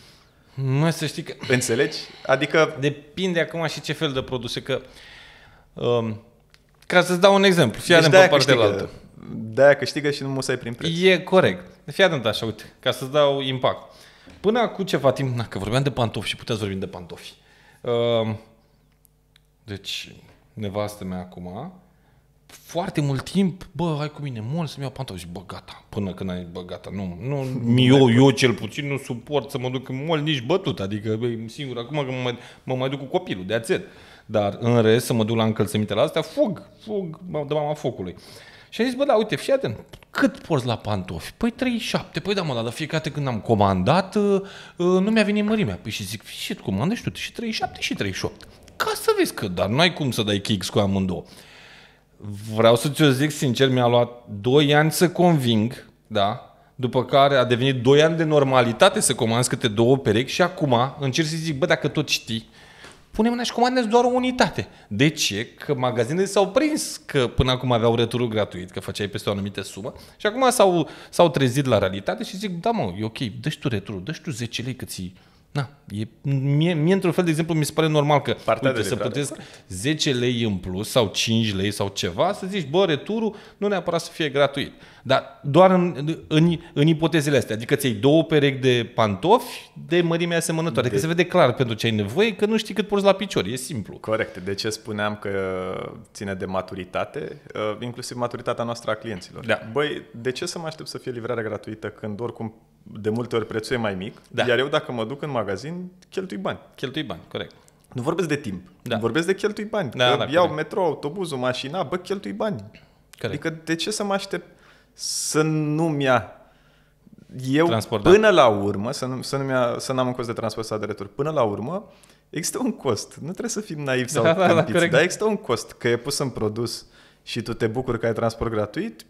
Nu să știi că... Înțelegi? Adică... Depinde acum și ce fel de produse, că... Um, ca să-ți dau un exemplu, fii deci atent pe partea altă. De-aia câștigă și nu musai prin preț. E corect. Fii atent așa, uite, ca să-ți dau impact. Până acum ceva timp, na, că vorbeam de pantofi și puteți vorbi de pantofi. Ehm, deci, nevastă mea acum, foarte mult timp, bă, hai cu mine, mol să-mi iau pantofi. Și bă, gata, până când ai, bă, gata, nu, nu, eu, eu cel puțin nu suport să mă duc în mol nici bătut, adică bă, singur, acum că mă, mă mai duc cu copilul, de ațet. Dar în rest, să mă duc la încălțămintele astea, fug, fug de mama focului. Și am zis, bă, da, uite, fii atent, cât porți la pantofi? Păi 37, păi da, mă, dar fiecare când am comandat, uh, uh, nu mi-a venit mărimea. Păi și zic, și comandești tu și 37 și 38. Ca să vezi că, dar n-ai cum să dai kicks cu amândouă. Vreau să ți-o zic sincer, mi-a luat 2 ani să conving, da, după care a devenit 2 ani de normalitate să comanzi câte două perechi și acum încerc să zic, bă, dacă tot știi, punem în și comandă doar o unitate. De ce? Că magazinele s-au prins că până acum aveau returul gratuit, că făceai peste o anumită sumă și acum s-au, s-au trezit la realitate și zic, da mă, e ok, dă tu returul, dă tu 10 lei că ți da, e, mie, mie într-un fel, de exemplu, mi se pare normal că Partea uite, să plătesc 10 lei în plus sau 5 lei sau ceva, să zici, bă, returul nu neapărat să fie gratuit. Dar doar în, în, în ipotezele astea, adică ți-ai două perechi de pantofi de mărime asemănătoare, adică de... că se vede clar pentru ce ai nevoie, că nu știi cât porți la picior, e simplu. Corect, de ce spuneam că ține de maturitate, uh, inclusiv maturitatea noastră a clienților. Da. Băi, de ce să mă aștept să fie livrarea gratuită când oricum de multe ori prețul e mai mic, da. iar eu dacă mă duc în magazin, cheltui bani. Cheltui bani, corect. Nu vorbesc de timp, da. vorbesc de cheltui bani. Da, că da, iau corect. metro, autobuzul, mașina, bă, cheltui bani. Corect. Adică de ce să mă aștept să nu-mi ia eu transport, până da. la urmă, să, nu, să, nu ia, să n-am un cost de transport sau de retur, până la urmă există un cost. Nu trebuie să fim naivi sau da, da, da, da, corect. dar există un cost. Că e pus în produs și tu te bucuri că ai transport gratuit,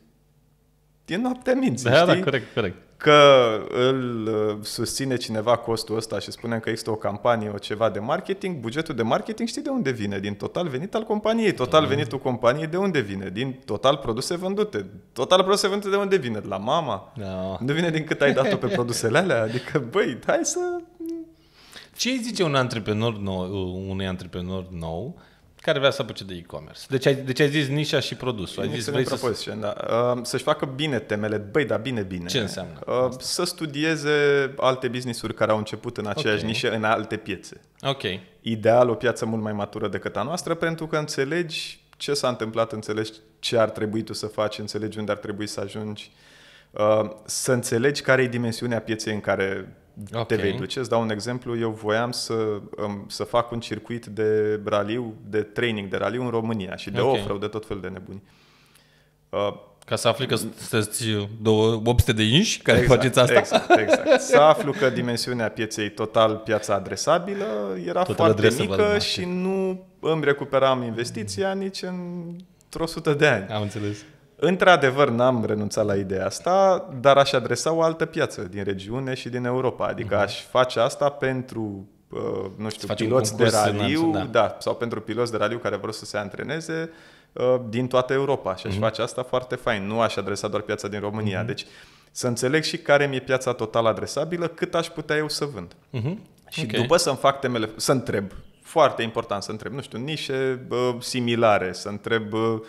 e noaptea minții, da, da știi? Da, corect, corect. Că îl uh, susține cineva costul ăsta și spunem că există o campanie, o ceva de marketing, bugetul de marketing știi de unde vine? Din total venit al companiei. Total mm. venitul companiei de unde vine? Din total produse vândute. Total produse vândute de unde vine? De la mama? Da. No. Nu vine din cât ai dat-o pe produsele alea? Adică, băi, hai să... Ce îi zice un antreprenor nou, unui antreprenor nou care vrea să apuce de e-commerce. Deci ai, deci ai zis nișa și produsul. Ai zis vrei să... Da. Să-și facă bine temele. Băi, da, bine, bine. Ce înseamnă? Să studieze alte business-uri care au început în aceeași okay. nișă, în alte piețe. Ok. Ideal, o piață mult mai matură decât a noastră, pentru că înțelegi ce s-a întâmplat, înțelegi ce ar trebui tu să faci, înțelegi unde ar trebui să ajungi, uh, să înțelegi care e dimensiunea pieței în care Okay. Te vei duce. Îți dau un exemplu. Eu voiam să, um, să fac un circuit de raliu, de training de raliu în România și de okay. off de tot fel de nebuni. Uh, Ca să afli că sunteți 800 de inși care exact, faceți asta? Exact, exact. Să aflu că dimensiunea pieței total, piața adresabilă, era total foarte mică și nu îmi recuperam investiția nici într-o sută de ani. Am înțeles. Într-adevăr, n-am renunțat la ideea asta, dar aș adresa o altă piață din regiune și din Europa. Adică uh-huh. aș face asta pentru uh, nu știu, piloți de raliu, da. da, sau pentru piloți de raliu care vor să se antreneze uh, din toată Europa și aș Uh-huh. face asta foarte fain. Nu aș adresa doar piața din România. Uh-huh. Deci să înțeleg și care mi-e piața total adresabilă, cât aș putea eu să vând. Uh-huh. Și okay. după să-mi fac temele, să întreb, foarte important să întreb, nu știu, nișe uh, similare, să întreb uh,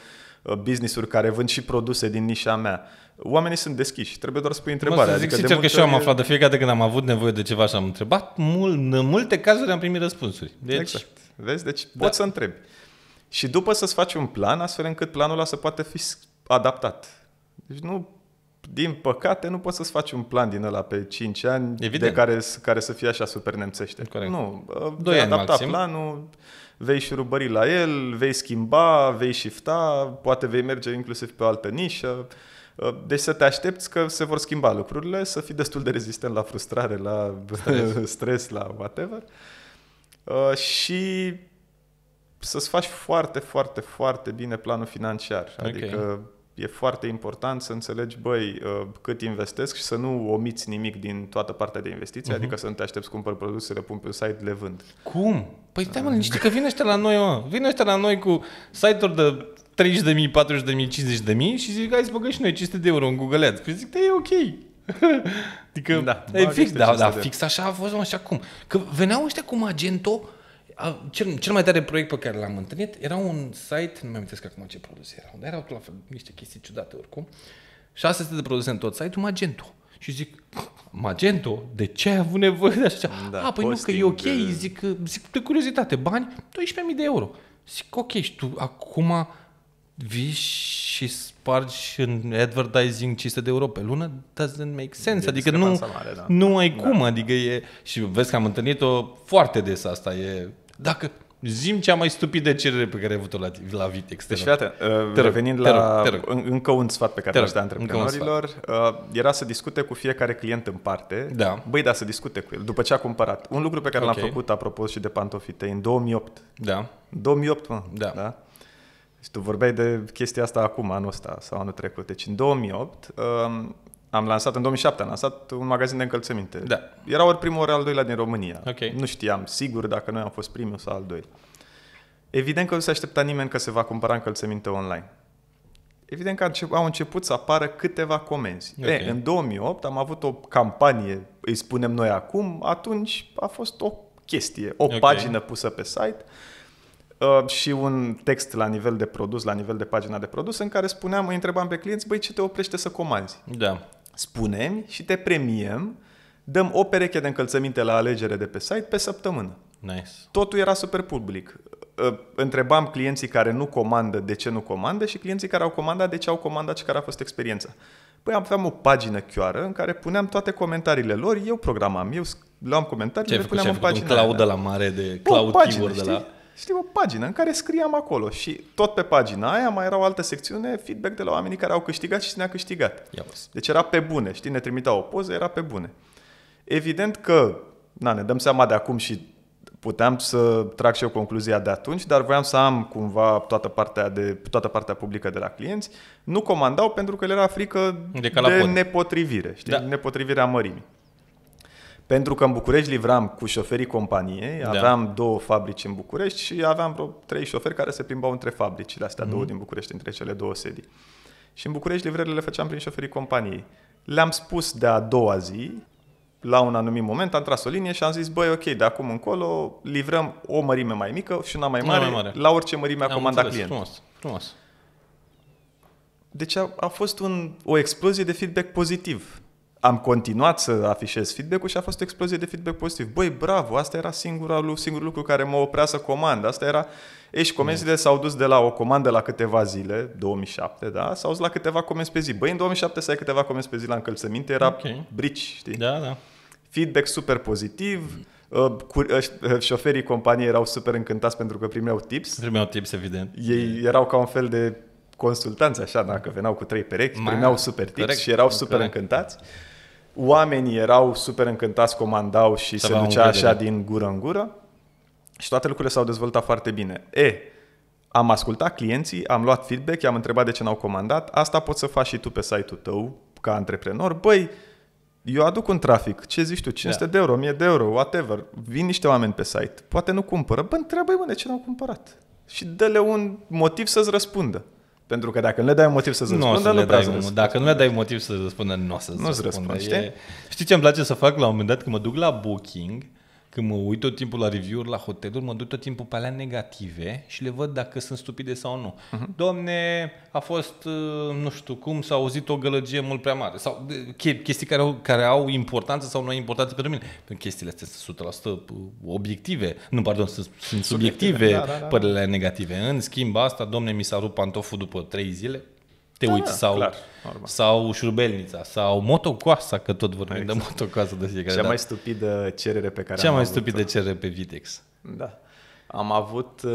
Uh, business-uri care vând și produse din nișa mea. Oamenii sunt deschiși, trebuie doar să pui întrebarea. Mă, să zic adică sincer că și eu am aflat de fiecare dată când am avut nevoie de ceva și am întrebat, mult, în multe cazuri am primit răspunsuri. Deci, exact. Vezi? Deci da. poți să întrebi. Și după să-ți faci un plan, astfel încât planul ăla să poate fi adaptat. Deci nu din păcate, nu poți să-ți faci un plan din ăla pe 5 ani Evident. de care, care să fie așa super nemțește. Corect. Nu, uh, Doi ani adapta maxim. planul, vei șurubări la el, vei schimba, vei shifta, poate vei merge inclusiv pe o altă nișă. Uh, deci să te aștepți că se vor schimba lucrurile, să fii destul de rezistent la frustrare, la stres, stres la whatever. Uh, și să-ți faci foarte, foarte, foarte bine planul financiar. Adică okay e foarte important să înțelegi, băi, uh, cât investesc și să nu omiți nimic din toată partea de investiție. uh-huh. Mhm. adică să nu te aștepți să cumpăr produse, le pun pe site, le vând. Cum? Păi stai mă, ah. niște că vin ăștia la noi, mă. Vin ăștia la noi cu site-uri de 30 de mii, 40 de mii, 50 de mii și zic, hai să băgăm și noi 500 de euro în Google Ads. Păi zic, da, e ok. adică, da, e fix, da, da, fix așa a fost, mă, și acum. Că veneau ăștia cu Magento cel, cel mai tare proiect pe care l-am întâlnit era un site, nu mi amintesc acum ce produse erau, dar erau la fel, niște chestii ciudate oricum. 600 de produse în tot site-ul, Magento. Și zic, Magento, de ce ai avut nevoie de așa? Da, A, păi posting, nu, că e ok, zic, zic de curiozitate, bani, 12.000 de euro. Zic, ok, și tu acum vii și spargi în advertising 500 de euro pe lună, doesn't make sense. De adică nu, mare, da. nu ai da. cum, adică e... Și vezi că am întâlnit-o foarte des asta, e dacă Zim cea mai stupidă cerere pe care ai avut-o la, la Vitex. Deci, fiată, uh, revenind rog, la te rog, încă un sfat pe care l-aș da antreprenorilor, uh, era să discute cu fiecare client în parte. Da. Băi, da, să discute cu el după ce a cumpărat. Un lucru pe care okay. l-am făcut, apropo, și de pantofite în 2008. Da. 2008, mă. Da. da? Și deci tu vorbeai de chestia asta acum, anul ăsta sau anul trecut. Deci, în 2008, am lansat în 2007, am lansat un magazin de încălțăminte. Da. Era ori primul, ori al doilea din România. Okay. Nu știam sigur dacă noi am fost primul sau al doilea. Evident că nu se aștepta nimeni că se va cumpăra încălțăminte online. Evident că au început să apară câteva comenzi. Okay. E, în 2008 am avut o campanie, îi spunem noi acum, atunci a fost o chestie, o okay. pagină pusă pe site uh, și un text la nivel de produs, la nivel de pagina de produs, în care spuneam, îi întrebam pe clienți, băi, ce te oprește să comanzi? Da spunem și te premiem, dăm o pereche de încălțăminte la alegere de pe site pe săptămână. Nice. Totul era super public. Ă, întrebam clienții care nu comandă de ce nu comandă și clienții care au comandat de ce au comandat și care a fost experiența. Păi aveam o pagină chioară în care puneam toate comentariile lor, eu programam, eu luam comentariile, le puneam ce ai făcut? Un cloud de la mare de cloud o pagină, de la știi, o pagină în care scriam acolo și tot pe pagina aia mai era o altă secțiune, feedback de la oamenii care au câștigat și cine a câștigat. Deci era pe bune, știi, ne trimiteau o poză, era pe bune. Evident că, na, ne dăm seama de acum și puteam să trag și eu concluzia de atunci, dar voiam să am cumva toată partea, de, toată partea publică de la clienți. Nu comandau pentru că le era frică de, de nepotrivire, știi? Da. Nepotrivirea mărimii. Pentru că în București livram cu șoferii companiei, da. aveam da. două fabrici în București și aveam vreo trei șoferi care se plimbau între fabricile astea, mm-hmm. două mhm. din București, între cele două sedii. Și în București livrările le făceam prin șoferii companiei. Le-am spus de a doua zi, la un anumit moment, am tras o linie și am zis, băi, ok, de acum încolo livrăm o mărime mai mică și una mai mare, mai mare. la orice mărime a comandat client. Frumos, frumos. Deci a, a fost un, o explozie de feedback pozitiv am continuat să afișez feedback-ul și a fost o explozie de feedback pozitiv. Băi, bravo, asta era singurul, singurul lucru care mă oprea să comand. Asta era... Ei, și comenzile s-au dus de la o comandă la câteva zile, 2007, da? S-au dus la câteva comenzi pe zi. Băi, în 2007 să ai câteva comenzi pe zi la încălțăminte, era okay. brici, știi? Da, da. Feedback super pozitiv, uh, uh, uh, șoferii companiei erau super încântați pentru că primeau tips. Primeau tips, evident. Ei da. erau ca un fel de consultanți, așa, dacă veneau cu trei perechi, primeau super tips corect, și erau super corect. încântați oamenii erau super încântați, comandau și se ducea așa din gură în gură și toate lucrurile s-au dezvoltat foarte bine. E, am ascultat clienții, am luat feedback, i-am întrebat de ce n-au comandat, asta poți să faci și tu pe site-ul tău ca antreprenor. Băi, eu aduc un trafic, ce zici tu, 500 da. de euro, 1000 de euro, whatever, vin niște oameni pe site, poate nu cumpără, bă, întreabă de ce n-au cumpărat și dă-le un motiv să-ți răspundă. Pentru că dacă nu le dai un motiv să răspundă, nu, să le dai un, Dacă nu le dai motiv să răspundă, nu o să răspundă. nu răspundă. știi? E... Știi ce îmi place să fac la un moment dat când mă duc la booking? când mă uit tot timpul la review-uri la hoteluri, mă duc tot timpul pe alea negative și le văd dacă sunt stupide sau nu. Uh-huh. Domne, a fost, uh, nu știu cum, s-a auzit o gălăgie mult prea mare. Sau chestii care au, care au importanță sau nu au importanță pentru mine. Pentru chestiile astea sunt 100% obiective. Nu, pardon, sunt, sunt subiective, subiective da, da, da. părerele negative. În schimb, asta, domne, mi s-a rupt pantoful după 3 zile te da, uiți. Da, sau, clar, sau șurbelnița, sau motocoasa, că tot vorbim exact. de motocoasă de fiecare Cea dată. mai stupidă cerere pe care Cea am mai avut stupidă cerere pe Vitex. Da. Am avut... Uh...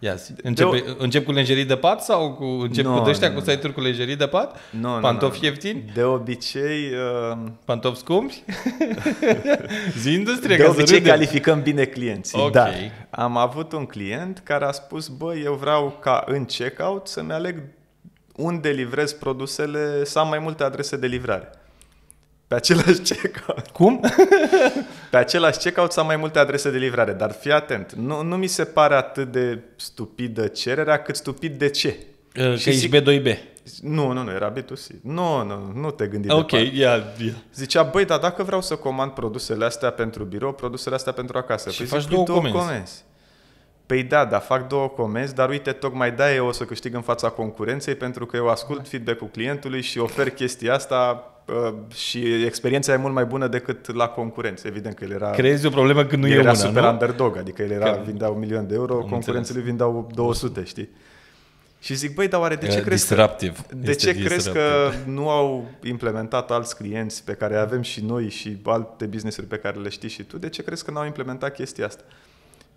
Ia zi, încep, de... încep cu lenjerii de pat sau cu, încep no, cu ăștia no, cu site-uri cu lenjerii de pat? No, no, Pantofi no, no. ieftini? De obicei... Uh... Pantofi scumpi? Zi industrie De obicei calificăm bine clienții. Okay. Da. Am avut un client care a spus, băi, eu vreau ca în checkout să-mi aleg unde livrez produsele, să am mai multe adrese de livrare. Pe același checkout. Cum? Pe același checkout să am mai multe adrese de livrare, dar fii atent, nu, nu mi se pare atât de stupidă cererea, cât stupid de ce. Că și ești zic, B2B. Nu, nu, nu, era B2C. Nu, nu, nu te gândi Ok, ia, ia. Yeah, yeah. Zicea, băi, dar dacă vreau să comand produsele astea pentru birou, produsele astea pentru acasă, și păi faci zic, două păi comenzi. comenzi. Păi da, dar fac două comenzi, dar uite, tocmai da, eu o să câștig în fața concurenței pentru că eu ascult da. feedback-ul clientului și ofer chestia asta uh, și experiența e mult mai bună decât la concurență. Evident că el era... crezi o problemă când nu e una, super nu? underdog, adică el era, că... vindea un milion de euro, concurenții lui vindeau 200, știi? Și zic, băi, dar oare de ce crezi, disruptive. De este ce disruptive. crezi că nu au implementat alți clienți pe care avem și noi și alte business-uri pe care le știi și tu? De ce crezi că nu au implementat chestia asta?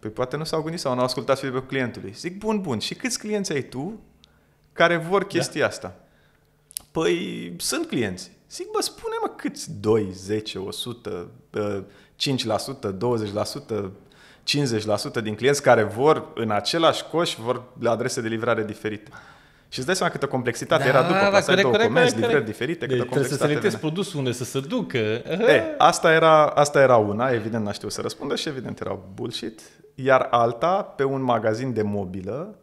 Păi poate nu s-au gândit sau nu au ascultat feedback-ul clientului. Zic, bun, bun, și câți clienți ai tu care vor da. chestia da. asta? Păi sunt clienți. Zic, bă, spune mă câți 2, 10, 100, 5%, 20%, 50% din clienți care vor în același coș, vor la adrese de livrare diferite. Și îți dai seama câtă complexitate da, era după, da, plasai corect, două comenzi, corect, livrări diferite, deci, câtă complexitate să selectezi produsul unde să se ducă. E, asta, era, asta era una, evident n-a știut să răspundă și evident era bullshit. Uh, iar alta pe un magazin de mobilă,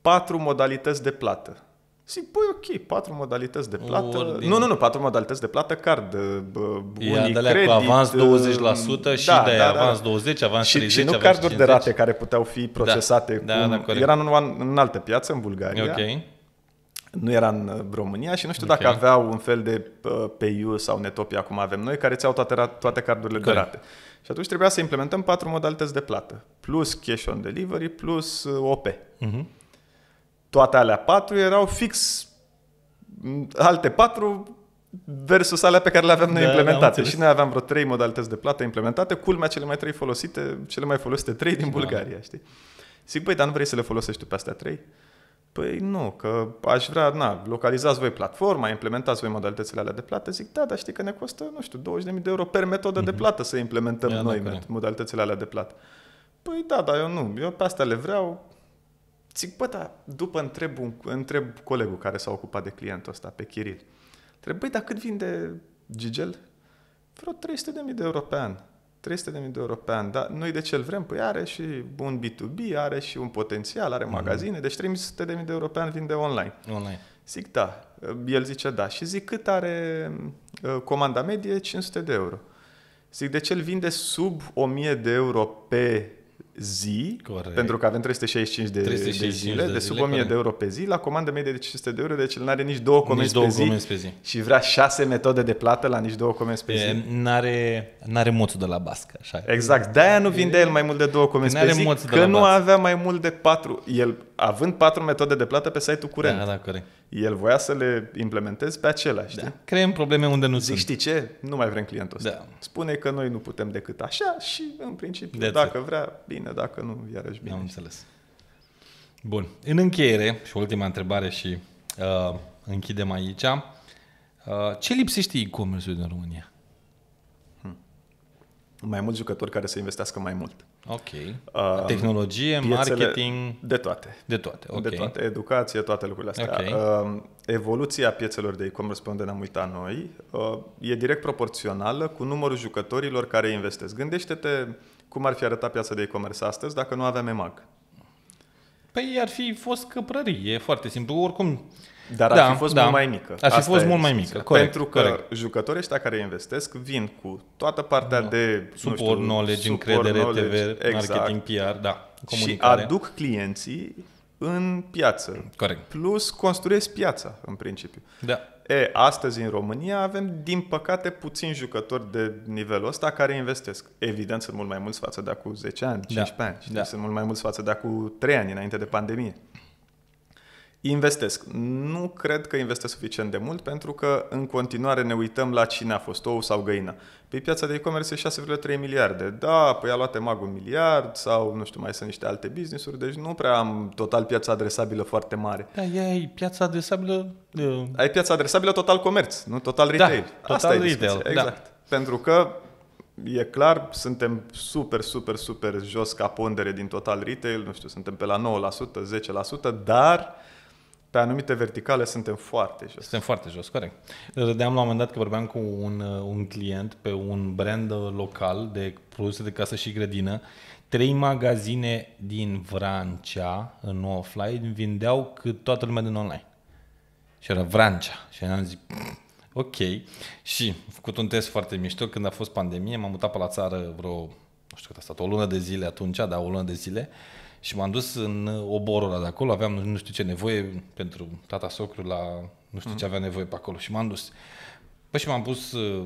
patru modalități de plată. Zic, păi ok, patru modalități de plată. Nu, nu, nu, patru modalități de plată, card, unii credit. cu avans 20% uh, și da, de da, da, avans 20, avans și, 30, Și nu avans carduri 50. de rate care puteau fi da. procesate. Da, cum, da, da, Era în, în altă piață, în Bulgaria. Ok. Nu era în uh, România și nu știu okay. dacă aveau un fel de uh, PayU sau Netopia, cum avem noi, care ți-au toate, toate cardurile corect. de rate. Și atunci trebuia să implementăm patru modalități de plată. Plus cash on delivery, plus OP. Uh-huh. Mhm. Toate alea patru erau fix mm, alte patru versus alea pe care le aveam noi da, da implementate. și noi aveam vreo trei modalități de plată implementate, culmea cele mai trei folosite, cele mai folosite trei din da. Bulgaria, da. știi? Zic, băi, dar nu vrei să le folosești tu pe astea trei? Păi nu, că aș vrea, na, localizați voi platforma, implementați voi modalitățile alea de plată. Zic, da, dar știi că ne costă, nu știu, 20.000 de euro per metodă mm-hmm. de mhm. plată să implementăm Ia, noi da, modalitățile alea de plată. Păi da, dar eu nu, eu pe astea le vreau. Zic, bă, dar după întreb, un, întreb colegul care s-a ocupat de clientul ăsta, pe Kiril. Trebuie dar cât vinde Gigel? Vreo 300.000 de euro pe an. 300.000 de euro pe an, dar noi de ce îl vrem? Păi are și un B2B, are și un potențial, are mhm. magazine, deci 300.000 de euro pe an vinde online. Online. Zic da, el zice da. Și zic cât are uh, comanda medie? 500 de euro. Zic, de ce îl vinde sub 1000 de euro pe zi, Corect. pentru că avem 365 de, 365 de zile, de, de sub 1000 de euro pe zi, la comandă medie de 500 de euro, deci el nu are nici două comenzi, nici două pe, zi comenzi pe zi și vrea șase metode de plată la nici două comenzi pe e, zi. N-are, n-are moțul de la bască, așa. Exact, de-aia nu vinde el mai mult de două comenzi pe zi, că nu avea mai mult de patru. El, având patru metode de plată pe site-ul curent. Da, da, corect. El voia să le implementezi pe acelea, da. știi? Da. Creăm probleme unde nu Zic, sunt. știi ce? Nu mai vrem clientul ăsta. Da. Spune că noi nu putem decât așa și, în principiu, That's dacă it. vrea, bine, dacă nu, iarăși bine. Am înțeles. Bun. În încheiere, și ultima întrebare și uh, închidem aici. Uh, ce lipsește e-commerce-ul din România? mai mulți jucători care să investească mai mult. Ok. Uh, Tehnologie, marketing... De toate. De toate, okay. De toate, educație, toate lucrurile astea. Okay. Uh, evoluția piețelor de e-commerce pe unde ne-am uitat noi uh, e direct proporțională cu numărul jucătorilor care investesc. Gândește-te cum ar fi arătat piața de e-commerce astăzi dacă nu aveam EMAG. Păi ar fi fost căprării, e foarte simplu. Oricum, dar da, ar fi fost da. mult mai mică. Ar fi fost mult mai mică, corect. Pentru că corect. jucătorii ăștia care investesc vin cu toată partea da. de... Suport, nu știu, knowledge, support încredere, knowledge, TV, exact. marketing, PR, da, comunicare. Și aduc clienții în piață. Corect. Plus construiesc piața, în principiu. Da. E, astăzi în România avem, din păcate, puțini jucători de nivelul ăsta care investesc. Evident, sunt mult mai mulți față de acum 10 ani, 15 da. ani. Știi? Da. Sunt mult mai mulți față de acum 3 ani, înainte de pandemie. Investesc. Nu cred că investesc suficient de mult pentru că în continuare ne uităm la cine a fost ou sau găină. Pe piața de e-commerce e 6,3 miliarde. Da, păi a luat mag un miliard sau nu știu, mai sunt niște alte business-uri, deci nu prea am total piața adresabilă foarte mare. Da, ai piața adresabilă... Uh... Ai piața adresabilă total comerț, nu total da, retail. Da, total Asta retail, e da. exact. Da. Pentru că e clar, suntem super, super, super jos ca pondere din total retail, nu știu, suntem pe la 9%, 10%, dar pe anumite verticale suntem foarte jos. Suntem foarte jos, corect. Râdeam la un moment dat că vorbeam cu un, uh, un client pe un brand uh, local de produse de casă și grădină. Trei magazine din Vrancea, în offline, vindeau cât toată lumea din online. Și era Vrancea. Și am zis, ok. Și am făcut un test foarte mișto. Când a fost pandemie, m-am mutat pe la țară vreo, nu știu cât a stat, o lună de zile atunci, da, o lună de zile. Și m-am dus în uh, oborul ăla de acolo, aveam nu știu ce nevoie pentru tata socru la nu știu mm ce avea nevoie pe acolo și m-am dus. Păi și m-am pus uh,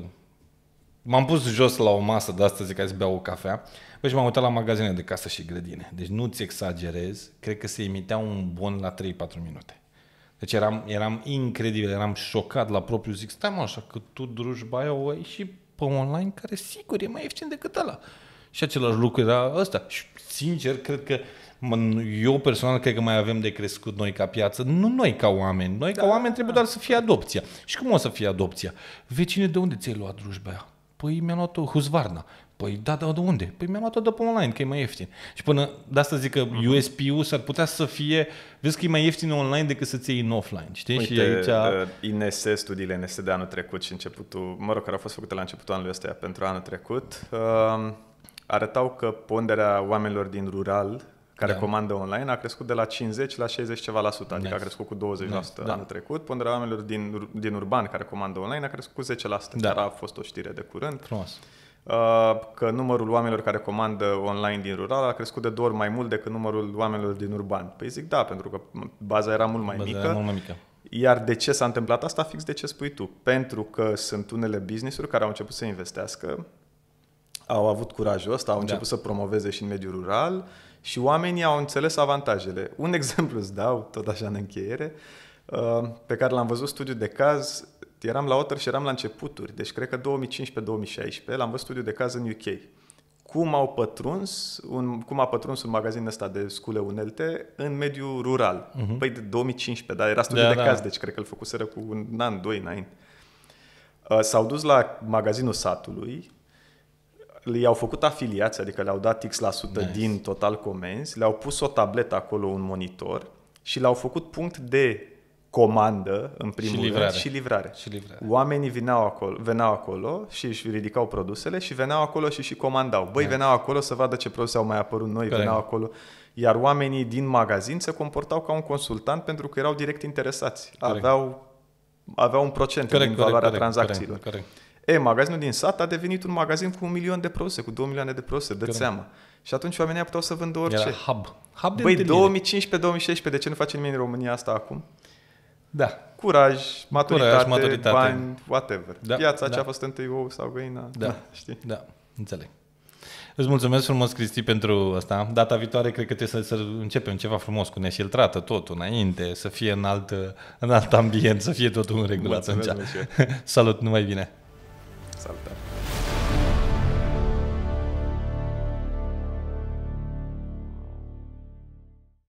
m-am pus jos la o masă de astăzi ca să beau o cafea păi și m-am uitat la magazine de casă și grădine. Deci nu-ți exagerez, cred că se imitea un bon la 3-4 minute. Deci eram, eram incredibil, eram șocat la propriu, zic, stai mă așa că tu druși baia o ai și pe online care sigur e mai ieftin decât ăla. Și același lucru era ăsta. Și sincer, cred că eu personal cred că mai avem de crescut noi ca piață, nu noi ca oameni. Noi da, ca oameni trebuie da. doar să fie adopția. Și cum o să fie adopția? Vecine, de unde ți-ai luat drujba aia? Păi mi-a luat-o Husvarna. Păi da, da, de unde? Păi mi-a luat-o de pe online, că e mai ieftin. Și până de asta zic că mhm. USP-ul s-ar putea să fie, vezi că e mai ieftin online decât să-ți iei în offline, știi? Uite, și aici... Uh, INS, studiile INS de anul trecut și începutul, mă rog, care au fost făcute la începutul anului ăsta pentru anul trecut, um, arătau că ponderea oamenilor din rural care da. comandă online a crescut de la 50 la 60 ceva la sută, adică nice. a crescut cu 20% nice. Da, da. anul da. trecut. Ponderea oamenilor din, din urban care comandă online a crescut cu 10%, da. chiar a fost o știre de curând. Frumos. Uh, că numărul oamenilor care comandă online din rural a crescut de două ori mai mult decât numărul oamenilor din urban. Păi zic da, pentru că baza era mult mai baza mică. Era mult mai mică. Iar de ce s-a întâmplat asta? Fix de ce spui tu. Pentru că sunt unele business-uri care au început să investească au avut curajul ăsta, au da. început da. să promoveze și în mediul rural și oamenii au înțeles avantajele. Un exemplu îți dau, tot așa în încheiere, uh, pe care l-am văzut studiu de caz, eram la Otter și eram la începuturi, deci cred că 2015-2016, l-am văzut studiu de caz în UK. Cum, au pătruns un, cum a pătruns un magazin ăsta de scule unelte în mediul rural. Uh-huh. Păi de 2015, dar era studiu da, de da. caz, deci cred că îl făcuseră cu un an, doi înainte. Uh, s-au dus la magazinul satului, i-au făcut afiliați, adică le-au dat X% nice. din total comenzi, le-au pus o tabletă acolo, un monitor și le-au făcut punct de comandă, în primul și livrare. rând, și livrare. Și livrare. Oamenii veneau acolo, veneau acolo și își ridicau produsele și veneau acolo și și comandau. Băi, nice. veneau acolo să vadă ce produse au mai apărut noi, Corect. veneau acolo iar oamenii din magazin se comportau ca un consultant pentru că erau direct interesați. Aveau, aveau un procent corect, din corect, valoarea corect, tranzacțiilor. Corect, corect. E, magazinul din sat a devenit un magazin cu un milion de produse, cu două milioane de produse, dă seama. Și atunci oamenii puteau să vândă orice. Era hub. hub de Băi, 2015-2016, de ce nu face nimeni în România asta acum? Da. Curaj, maturitate, Curaj, maturitate. bani, whatever. Da. Piața da. ce a fost întâi ou sau găina. Da. da. Știi? Da, înțeleg. Îți mulțumesc frumos, Cristi, pentru asta. Data viitoare cred că trebuie să, să începem ceva frumos cu neșiltrată, totul înainte, să fie în alt, în alt ambient, să fie totul în regulă atunci. Salut, numai bine! चलता है